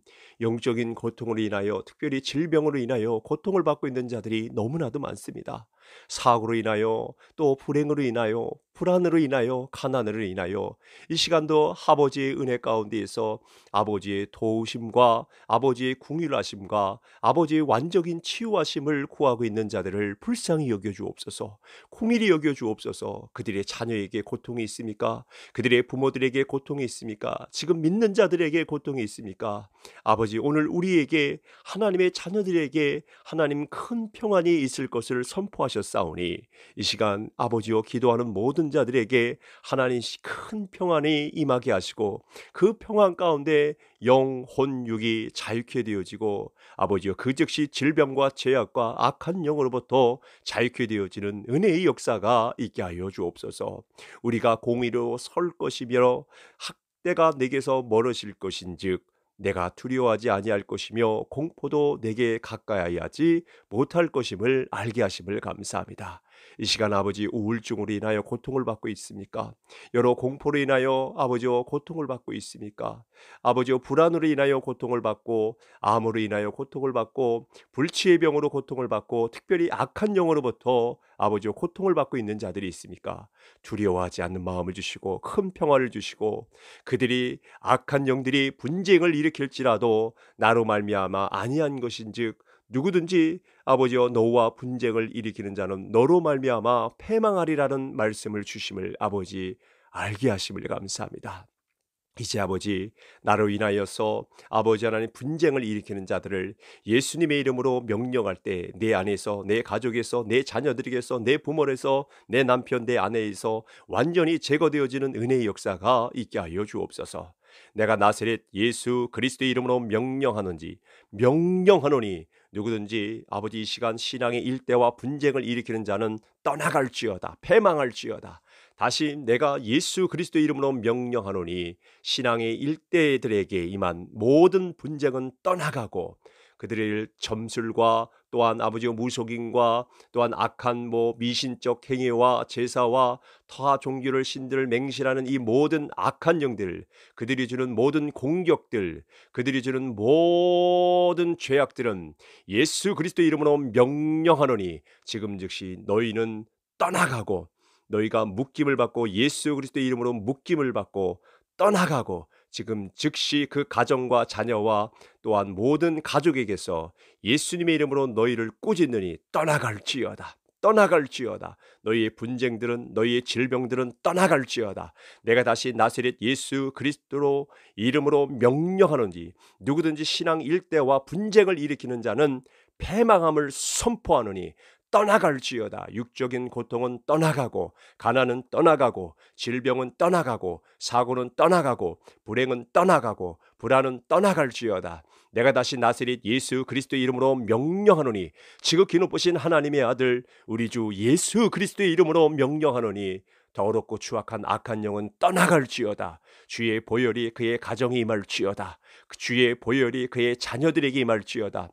영적인 고통으로 인하여 특별히 질병으로 인하여 고통을 받고 있는 자들이 너무나도 많습니다. 사고로 인하여 또 불행으로 인하여 불안으로 인하여 가난으로 인하여 이 시간도 아버지의 은혜 가운데에서 아버지의 도우심과 아버지의 궁휼하심과 아버지의 완적인 치유하심을 구하고 있는 자들을 불쌍히 여겨 주옵소서. 궁일히 여겨 주옵소서. 그들의 자녀에게 고통이 있습니까? 그들의 부모들에게 고통이 있습니까? 지금 믿는 자들에게 고통이 있습니까? 아버지 오늘 우리에게 하나님의 자녀들에게 하나님 큰 평안이 있을 것을 선포하셨습니다. 부셨사오니이 시간 아버지여 기도하는 모든 자들에게 하나님 이큰 평안이 임하게 하시고 그 평안 가운데 영혼 육이 자유케 되어지고 아버지여 그 즉시 질병과 죄악과 악한 영으로부터 자유케 되어지는 은혜의 역사가 있게 하여 주옵소서. 우리가 공의로 설 것이며 학대가 내게서 멀어질 것인즉 내가 두려워하지 아니할 것이며 공포도 내게 가까이 하지 못할 것임을 알게 하심을 감사합니다. 이 시간 아버지 우울증으로 인하여 고통을 받고 있습니까? 여러 공포로 인하여 아버지와 고통을 받고 있습니까? 아버지와 불안으로 인하여 고통을 받고 암으로 인하여 고통을 받고 불치의 병으로 고통을 받고 특별히 악한 영으로부터 아버지와 고통을 받고 있는 자들이 있습니까? 두려워하지 않는 마음을 주시고 큰 평화를 주시고 그들이 악한 영들이 분쟁을 일으킬지라도 나로 말미암아 아니한 것인즉 누구든지 아버지여 너와 분쟁을 일으키는 자는 너로 말미암아 패망하리라는 말씀을 주심을 아버지 알게 하심을 감사합니다. 이제 아버지 나로 인하여서 아버지 하나님 분쟁을 일으키는 자들을 예수님의 이름으로 명령할 때 내 안에서 내 가족에서 내 자녀들에게서 내 부모에서 내 남편 내 아내에서 완전히 제거되어지는 은혜의 역사가 있게 하여 주옵소서. 내가 나세렛 예수 그리스도의 이름으로 명령하는지 명령하노니 누구든지 아버지 이 시간 신앙의 일대와 분쟁을 일으키는 자는 떠나갈지어다 패망할지어다 다시 내가 예수 그리스도 이름으로 명령하노니 신앙의 일대들에게 임한 모든 분쟁은 떠나가고 그들을 점술과 또한 아버지의 무속인과 또한 악한 뭐 미신적 행위와 제사와 타 종교를 신들을 맹실하는 이 모든 악한 영들 그들이 주는 모든 공격들 그들이 주는 모든 죄악들은 예수 그리스도 이름으로 명령하노니 지금 즉시 너희는 떠나가고 너희가 묶임을 받고 예수 그리스도 이름으로 묶임을 받고 떠나가고 지금 즉시 그 가정과 자녀와 또한 모든 가족에게서 예수님의 이름으로 너희를 꾸짖느니 떠나갈지어다. 떠나갈지어다. 너희의 분쟁들은 너희의 질병들은 떠나갈지어다. 내가 다시 나세렛 예수 그리스도로 이름으로 명령하는지 누구든지 신앙 일대와 분쟁을 일으키는 자는 패망함을 선포하느니 떠나갈지어다. 육적인 고통은 떠나가고, 가난은 떠나가고, 질병은 떠나가고, 사고는 떠나가고, 불행은 떠나가고, 불안은 떠나갈지어다. 내가 다시 나세릿 예수 그리스도의 이름으로 명령하노니, 지극히 높으신 하나님의 아들, 우리 주 예수 그리스도의 이름으로 명령하노니, 더럽고 추악한 악한 영은 떠나갈지어다. 주의 보혈이 그의 가정에 임할지어다. 주의 보혈이 그의 자녀들에게 임할지어다.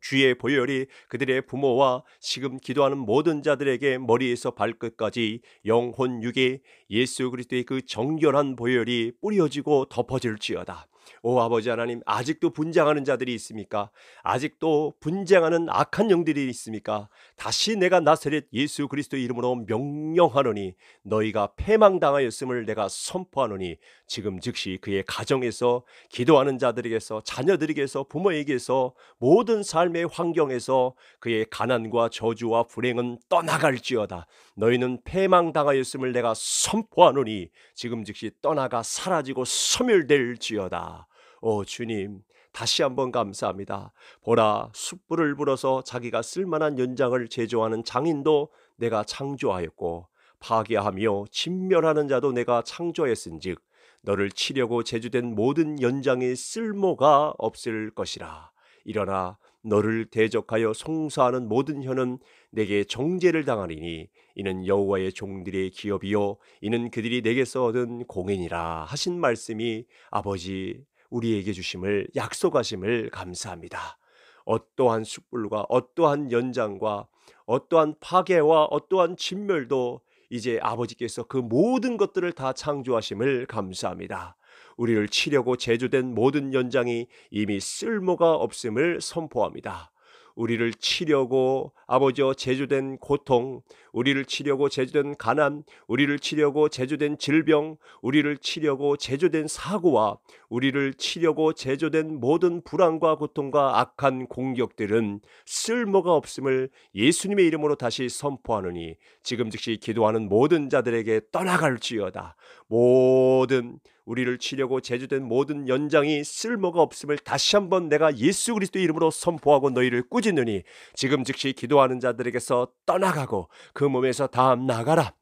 주의 보혈이 그들의 부모와 지금 기도하는 모든 자들에게 머리에서 발끝까지 영혼 육에 예수 그리스도의 그 정결한 보혈이 뿌려지고 덮어질지어다. 오 아버지 하나님 아직도 분쟁하는 자들이 있습니까? 아직도 분쟁하는 악한 영들이 있습니까? 다시 내가 나사렛 예수 그리스도 이름으로 명령하노니 너희가 패망당하였음을 내가 선포하노니 지금 즉시 그의 가정에서 기도하는 자들에게서 자녀들에게서 부모에게서 모든 삶의 환경에서 그의 가난과 저주와 불행은 떠나갈지어다 너희는 패망당하였음을 내가 선포하노니 지금 즉시 떠나가 사라지고 소멸될지어다 오 주님 다시 한번 감사합니다. 보라 숯불을 불어서 자기가 쓸만한 연장을 제조하는 장인도 내가 창조하였고 파괴하며 진멸하는 자도 내가 창조했은즉 너를 치려고 제주된 모든 연장의 쓸모가 없을 것이라. 일어나 너를 대적하여 송사하는 모든 혀는 내게 정죄를 당하리니 이는 여호와의 종들의 기업이요 이는 그들이 내게서 얻은 공인이라 하신 말씀이 아버지 우리에게 주심을 약속하심을 감사합니다. 어떠한 숯불과 어떠한 연장과 어떠한 파괴와 어떠한 진멸도 이제 아버지께서 그 모든 것들을 다 창조하심을 감사합니다. 우리를 치려고 제조된 모든 연장이 이미 쓸모가 없음을 선포합니다. 우리를 치려고 아버지와 제조된 고통, 우리를 치려고 제조된 가난, 우리를 치려고 제조된 질병, 우리를 치려고 제조된 사고와 우리를 치려고 제조된 모든 불안과 고통과 악한 공격들은 쓸모가 없음을 예수님의 이름으로 다시 선포하느니 지금 즉시 기도하는 모든 자들에게 떠나갈지어다. 모든 우리를 치려고 제조된 모든 연장이 쓸모가 없음을 다시 한번 내가 예수 그리스도 이름으로 선포하고 너희를 꾸짖느니 지금 즉시 기도하는 자들에게서 떠나가고 그 몸에서 다음 나가라.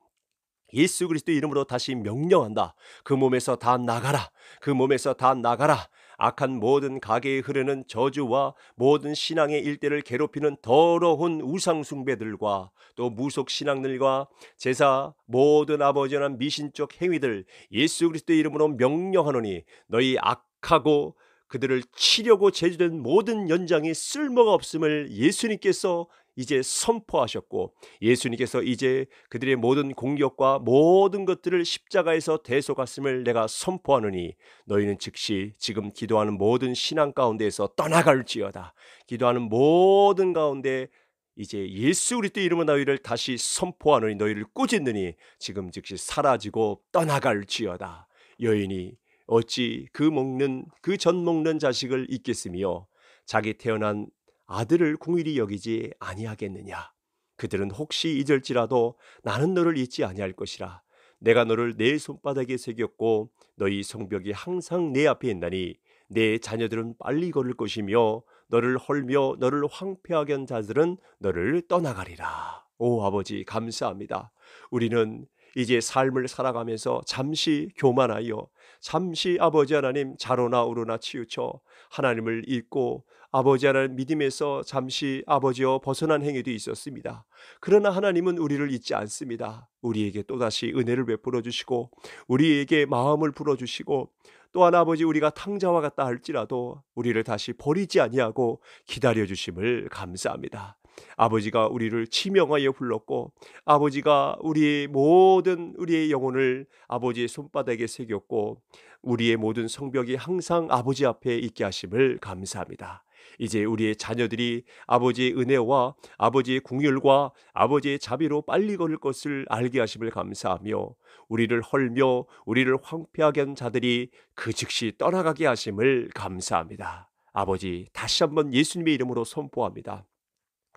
예수 그리스도 이름으로 다시 명령한다. 그 몸에서 다 나가라. 그 몸에서 다 나가라. 악한 모든 가게에 흐르는 저주와 모든 신앙의 일대를 괴롭히는 더러운 우상숭배들과 또 무속신앙들과 제사 모든 아버지나 미신적 행위들 예수 그리스도 이름으로 명령하노니 너희 악하고 그들을 치려고 제주된 모든 연장이 쓸모가 없음을 예수님께서 이제 선포하셨고 예수님께서 이제 그들의 모든 공격과 모든 것들을 십자가에서 대속하심을 내가 선포하느니 너희는 즉시 지금 기도하는 모든 신앙 가운데에서 떠나갈지어다 기도하는 모든 가운데 이제 예수 그리스도 이름으로 너희를 다시 선포하느니 너희를 꾸짖느니 지금 즉시 사라지고 떠나갈지어다 여인이 어찌 그 먹는 그 전 먹는 자식을 잊겠으며 자기 태어난 아들을 궁일이 여기지 아니하겠느냐? 그들은 혹시 잊을지라도 나는 너를 잊지 아니할 것이라. 내가 너를 내 손바닥에 새겼고 너희 성벽이 항상 내 앞에 있나니 내 자녀들은 빨리 걸을 것이며 너를 헐며 너를 황폐하게 한 자들은 너를 떠나가리라. 오 아버지 감사합니다. 우리는 이제 삶을 살아가면서 잠시 교만하여 잠시 아버지 하나님 자로나 우로나 치우쳐 하나님을 잊고 아버지 하나님 믿음에서 잠시 아버지와 벗어난 행위도 있었습니다. 그러나 하나님은 우리를 잊지 않습니다. 우리에게 또다시 은혜를 베풀어 주시고 우리에게 마음을 불어 주시고 또한 아버지 우리가 탕자와 같다 할지라도 우리를 다시 버리지 아니하고 기다려 주심을 감사합니다. 아버지가 우리를 치명하여 불렀고 아버지가 우리의 모든 우리의 영혼을 아버지의 손바닥에 새겼고 우리의 모든 성벽이 항상 아버지 앞에 있게 하심을 감사합니다. 이제 우리의 자녀들이 아버지의 은혜와 아버지의 궁율과 아버지의 자비로 빨리 걸을 것을 알게 하심을 감사하며 우리를 헐며 우리를 황폐하게 한 자들이 그 즉시 떠나가게 하심을 감사합니다. 아버지 다시 한번 예수님의 이름으로 선포합니다.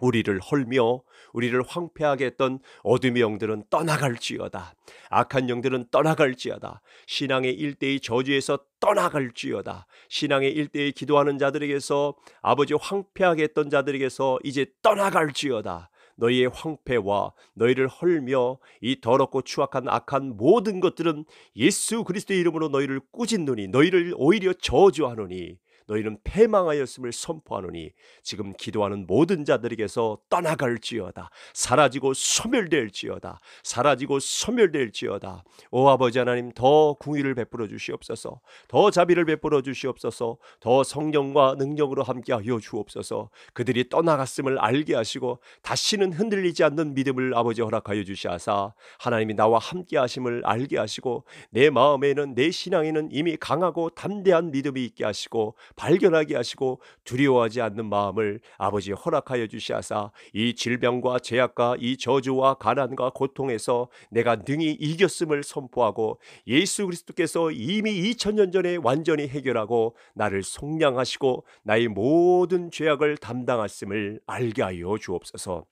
우리를 헐며 우리를 황폐하게 했던 어둠의 영들은 떠나갈지어다. 악한 영들은 떠나갈지어다. 신앙의 일대의 저주에서 떠나갈지어다. 신앙의 일대의 기도하는 자들에게서 아버지 황폐하게 했던 자들에게서 이제 떠나갈지어다. 너희의 황폐와 너희를 헐며 이 더럽고 추악한 악한 모든 것들은 예수 그리스도의 이름으로 너희를 꾸짖느니 너희를 오히려 저주하느니 너희는 패망하였음을 선포하노니 지금 기도하는 모든 자들에게서 떠나갈지어다 사라지고 소멸될지어다 사라지고 소멸될지어다 오 아버지 하나님 더 궁의를 베풀어 주시옵소서 더 자비를 베풀어 주시옵소서 더 성령과 능력으로 함께하여 주옵소서 그들이 떠나갔음을 알게 하시고 다시는 흔들리지 않는 믿음을 아버지 허락하여 주시하사 하나님이 나와 함께 하심을 알게 하시고 내 마음에는 내 신앙에는 이미 강하고 담대한 믿음이 있게 하시고 발견하게 하시고 두려워하지 않는 마음을 아버지 허락하여 주시하사 이 질병과 제약과 이 저주와 가난과 고통에서 내가 능히 이겼음을 선포하고 예수 그리스도께서 이미 2000년 전에 완전히 해결하고 나를 속량하시고 나의 모든 죄악을 담당하심을 알게 하여 주옵소서.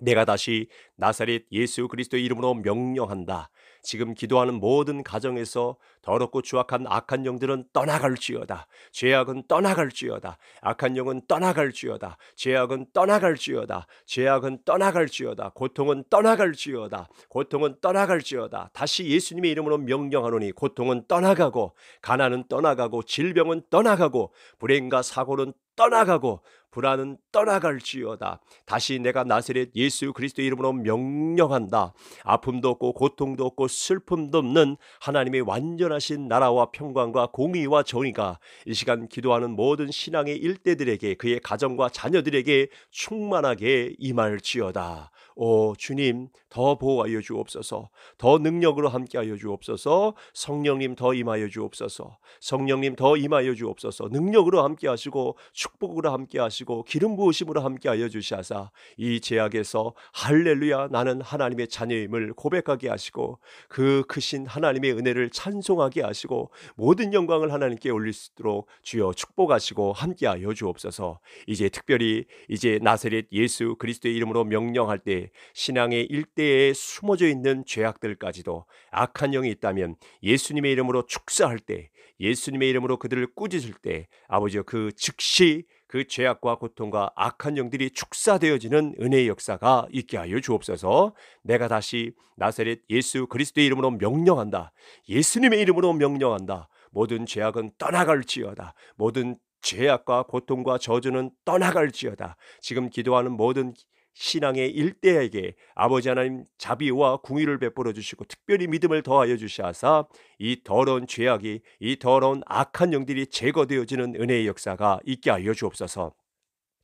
내가 다시 나사렛 예수 그리스도의 이름으로 명령한다. 지금 기도하는 모든 가정에서 더럽고 추악한 악한 영들은 떠나갈지어다. 죄악은 떠나갈지어다. 악한 영은 떠나갈지어다. 죄악은 떠나갈지어다. 죄악은 떠나갈지어다. 고통은 떠나갈지어다. 고통은 떠나갈지어다. 다시 예수님의 이름으로 명령하노니 고통은 떠나가고 가난은 떠나가고 질병은 떠나가고 불행과 사고는 떠나가고 불안은 떠나갈지어다. 다시 내가 나세렛 예수 그리스도 이름으로 명령한다. 아픔도 없고 고통도 없고 슬픔도 없는 하나님의 완전하신 나라와 평강과 공의와 정의가 이 시간 기도하는 모든 신앙의 일대들에게 그의 가정과 자녀들에게 충만하게 임할지어다. 오 어, 주님 더 보호하여 주옵소서. 더 능력으로 함께하여 주옵소서. 성령님 더 임하여 주옵소서. 성령님 더 임하여 주옵소서. 능력으로 함께하시고 축복으로 함께하시고 기름 부으심으로 함께하여 주시하사 이 제약에서 할렐루야 나는 하나님의 자녀임을 고백하게 하시고 그 크신 하나님의 은혜를 찬송하게 하시고 모든 영광을 하나님께 올릴 수 있도록 주여 축복하시고 함께하여 주옵소서. 이제 특별히 이제 나세렛 예수 그리스도의 이름으로 명령할 때 신앙의 일대에 숨어져 있는 죄악들까지도 악한 영이 있다면 예수님의 이름으로 축사할 때 예수님의 이름으로 그들을 꾸짖을 때 아버지여 그 즉시 그 죄악과 고통과 악한 영들이 축사되어지는 은혜의 역사가 있게 하여 주옵소서. 내가 다시 나사렛 예수 그리스도의 이름으로 명령한다. 예수님의 이름으로 명령한다. 모든 죄악은 떠나갈지어다. 모든 죄악과 고통과 저주는 떠나갈지어다. 지금 기도하는 모든 신앙의 일대에게 아버지 하나님 자비와 궁의를 베풀어 주시고 특별히 믿음을 더하여 주시하사 이 더러운 죄악이 이 더러운 악한 영들이 제거되어지는 은혜의 역사가 있게 하여 주옵소서.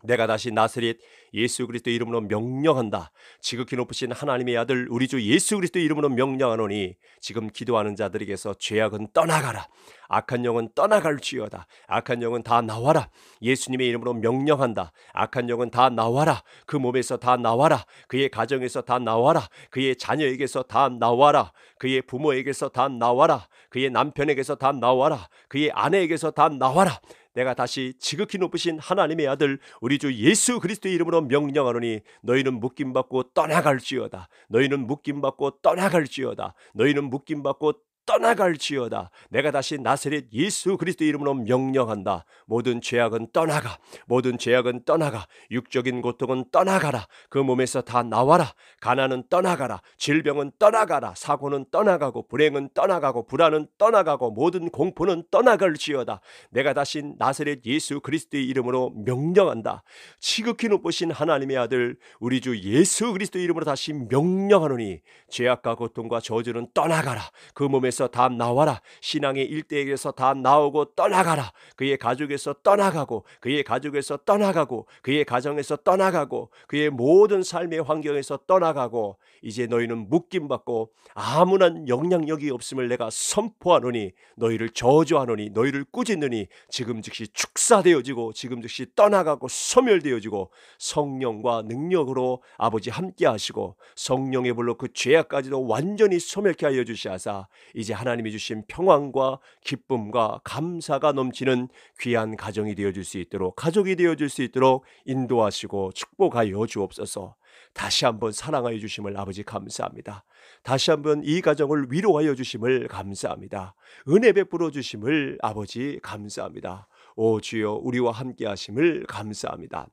내가 다시 나스릿 예수 그리스도 이름으로 명령한다. 지극히 높으신 하나님의 아들 우리 주 예수 그리스도 이름으로 명령하노니 지금 기도하는 자들에게서 죄악은 떠나가라. 악한 영은 떠나갈지어다. 악한 영은 다 나와라. 예수님의 이름으로 명령한다. 악한 영은 다 나와라. 그 몸에서 다 나와라. 그의 가정에서 다 나와라. 그의 자녀에게서 다 나와라. 그의 부모에게서 다 나와라. 그의 남편에게서 다 나와라. 그의 아내에게서 다 나와라. 내가 다시 지극히 높으신 하나님의 아들 우리 주 예수 그리스도의 이름으로 명령하노니 너희는 묶임 받고 떠나갈지어다 너희는 묶임 받고 떠나갈지어다 너희는 묶임 받고 떠나갈지어다. 내가 다시 나세렛 예수 그리스도 이름으로 명령한다. 모든 죄악은 떠나가. 모든 죄악은 떠나가. 육적인 고통은 떠나가라. 그 몸에서 다 나와라. 가난은 떠나가라. 질병은 떠나가라. 사고는 떠나가고 불행은 떠나가고 불안은 떠나가고 모든 공포는 떠나갈지어다. 내가 다시 나세렛 예수 그리스도의 이름으로 명령한다. 지극히 높으신 하나님의 아들 우리 주 예수 그리스도 이름으로 다시 명령하노니 죄악과 고통과 저주는 떠나가라. 그 몸에서 일대에서 다 나와라. 신앙의 일대에서 다 나오고 떠나가라. 그의 가족에서 떠나가고 그의 가족에서 떠나가고 그의 가정에서 떠나가고 그의 모든 삶의 환경에서 떠나가고 이제 너희는 묶임 받고 아무런 영향력이 없음을 내가 선포하노니 너희를 저주하노니 너희를 꾸짖느니 지금 즉시 축사되어지고 지금 즉시 떠나가고 소멸되어지고 성령과 능력으로 아버지 함께 하시고 성령의 불로 그 죄악까지도 완전히 소멸케 하여 주시하사 이제 하나님이 주신 평안과 기쁨과 감사가 넘치는 귀한 가정이 되어줄 수 있도록 가족이 되어줄 수 있도록 인도하시고 축복하여 주옵소서. 다시 한번 사랑하여 주심을 아버지 감사합니다. 다시 한번 이 가정을 위로하여 주심을 감사합니다. 은혜 베풀어 주심을 아버지 감사합니다. 오 주여 우리와 함께 하심을 감사합니다.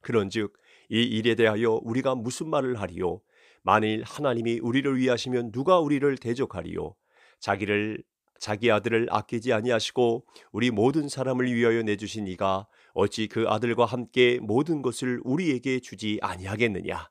그런즉 이 일에 대하여 우리가 무슨 말을 하리요 만일 하나님이 우리를 위하시면 누가 우리를 대적하리요 자기를 자기 아들을 아끼지 아니하시고 우리 모든 사람을 위하여 내주신 이가 어찌 그 아들과 함께 모든 것을 우리에게 주지 아니하겠느냐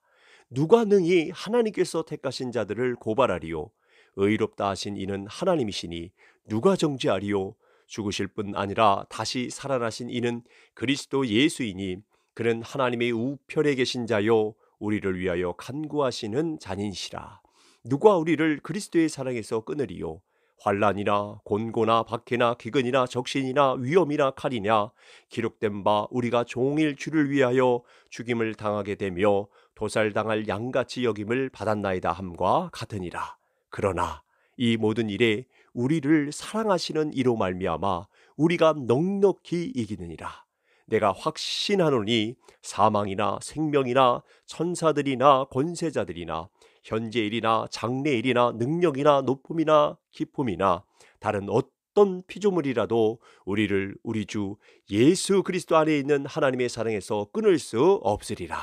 누가 능히 하나님께서 택하신 자들을 고발하리요 의롭다 하신 이는 하나님이시니 누가 정죄하리요 죽으실 뿐 아니라 다시 살아나신 이는 그리스도 예수이니 그는 하나님의 우편에 계신 자요 우리를 위하여 간구하시는 잔인시라 누가 우리를 그리스도의 사랑에서 끊으리요? 환란이나 곤고나 박해나 기근이나 적신이나 위험이나 칼이냐 기록된 바 우리가 종일 주를 위하여 죽임을 당하게 되며 도살당할 양같이 여김을 받았나이다 함과 같으니라 그러나 이 모든 일에 우리를 사랑하시는 이로 말미암아 우리가 넉넉히 이기느니라 내가 확신하노니 사망이나 생명이나 천사들이나 권세자들이나 현재 일이나 장래 일이나 능력이나 높음이나 기쁨이나 다른 어떤 피조물이라도 우리를 우리 주 예수 그리스도 안에 있는 하나님의 사랑에서 끊을 수 없으리라.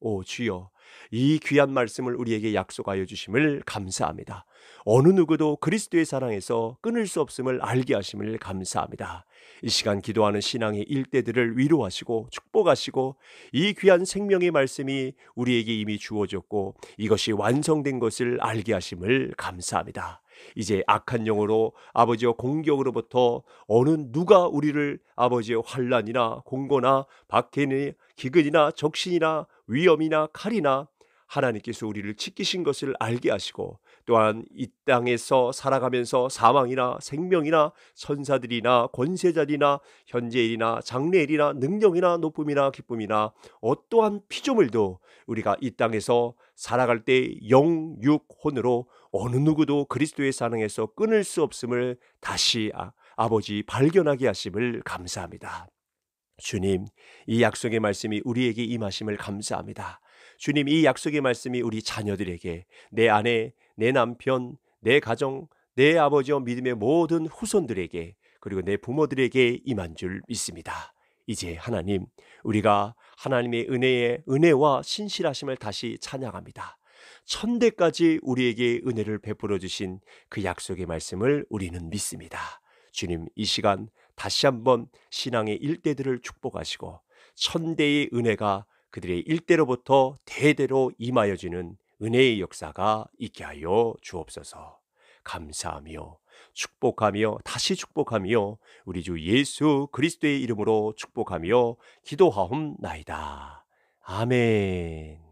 오 주여 이 귀한 말씀을 우리에게 약속하여 주심을 감사합니다. 어느 누구도 그리스도의 사랑에서 끊을 수 없음을 알게 하심을 감사합니다. 이 시간 기도하는 신앙의 일대들을 위로하시고 축복하시고 이 귀한 생명의 말씀이 우리에게 이미 주어졌고 이것이 완성된 것을 알게 하심을 감사합니다. 이제 악한 영으로 아버지의 공격으로부터 어느 누가 우리를 아버지의 환란이나 공고나 박해니 기근이나 적신이나 위험이나 칼이나 하나님께서 우리를 지키신 것을 알게 하시고 또한 이 땅에서 살아가면서 사망이나 생명이나 천사들이나 권세자들이나 현재일이나 장래일이나 능력이나 높음이나 기쁨이나 어떠한 피조물도 우리가 이 땅에서 살아갈 때 영, 육, 혼으로 어느 누구도 그리스도의 사랑에서 끊을 수 없음을 다시 아, 아버지 발견하게 하심을 감사합니다. 주님, 이 약속의 말씀이 우리에게 임하심을 감사합니다. 주님 이 약속의 말씀이 우리 자녀들에게 내 아내, 내 남편, 내 가정, 내 아버지와 믿음의 모든 후손들에게 그리고 내 부모들에게 임한 줄 믿습니다. 이제 하나님, 우리가 하나님의 은혜의 은혜와 신실하심을 다시 찬양합니다. 천대까지 우리에게 은혜를 베풀어 주신 그 약속의 말씀을 우리는 믿습니다. 주님, 이 시간 다시 한번 신앙의 일대들을 축복하시고 천대의 은혜가 그들의 일대로부터 대대로 임하여지는 은혜의 역사가 있게 하여 주옵소서. 감사하며 축복하며 다시 축복하며 우리 주 예수 그리스도의 이름으로 축복하며 기도하옵나이다. 아멘.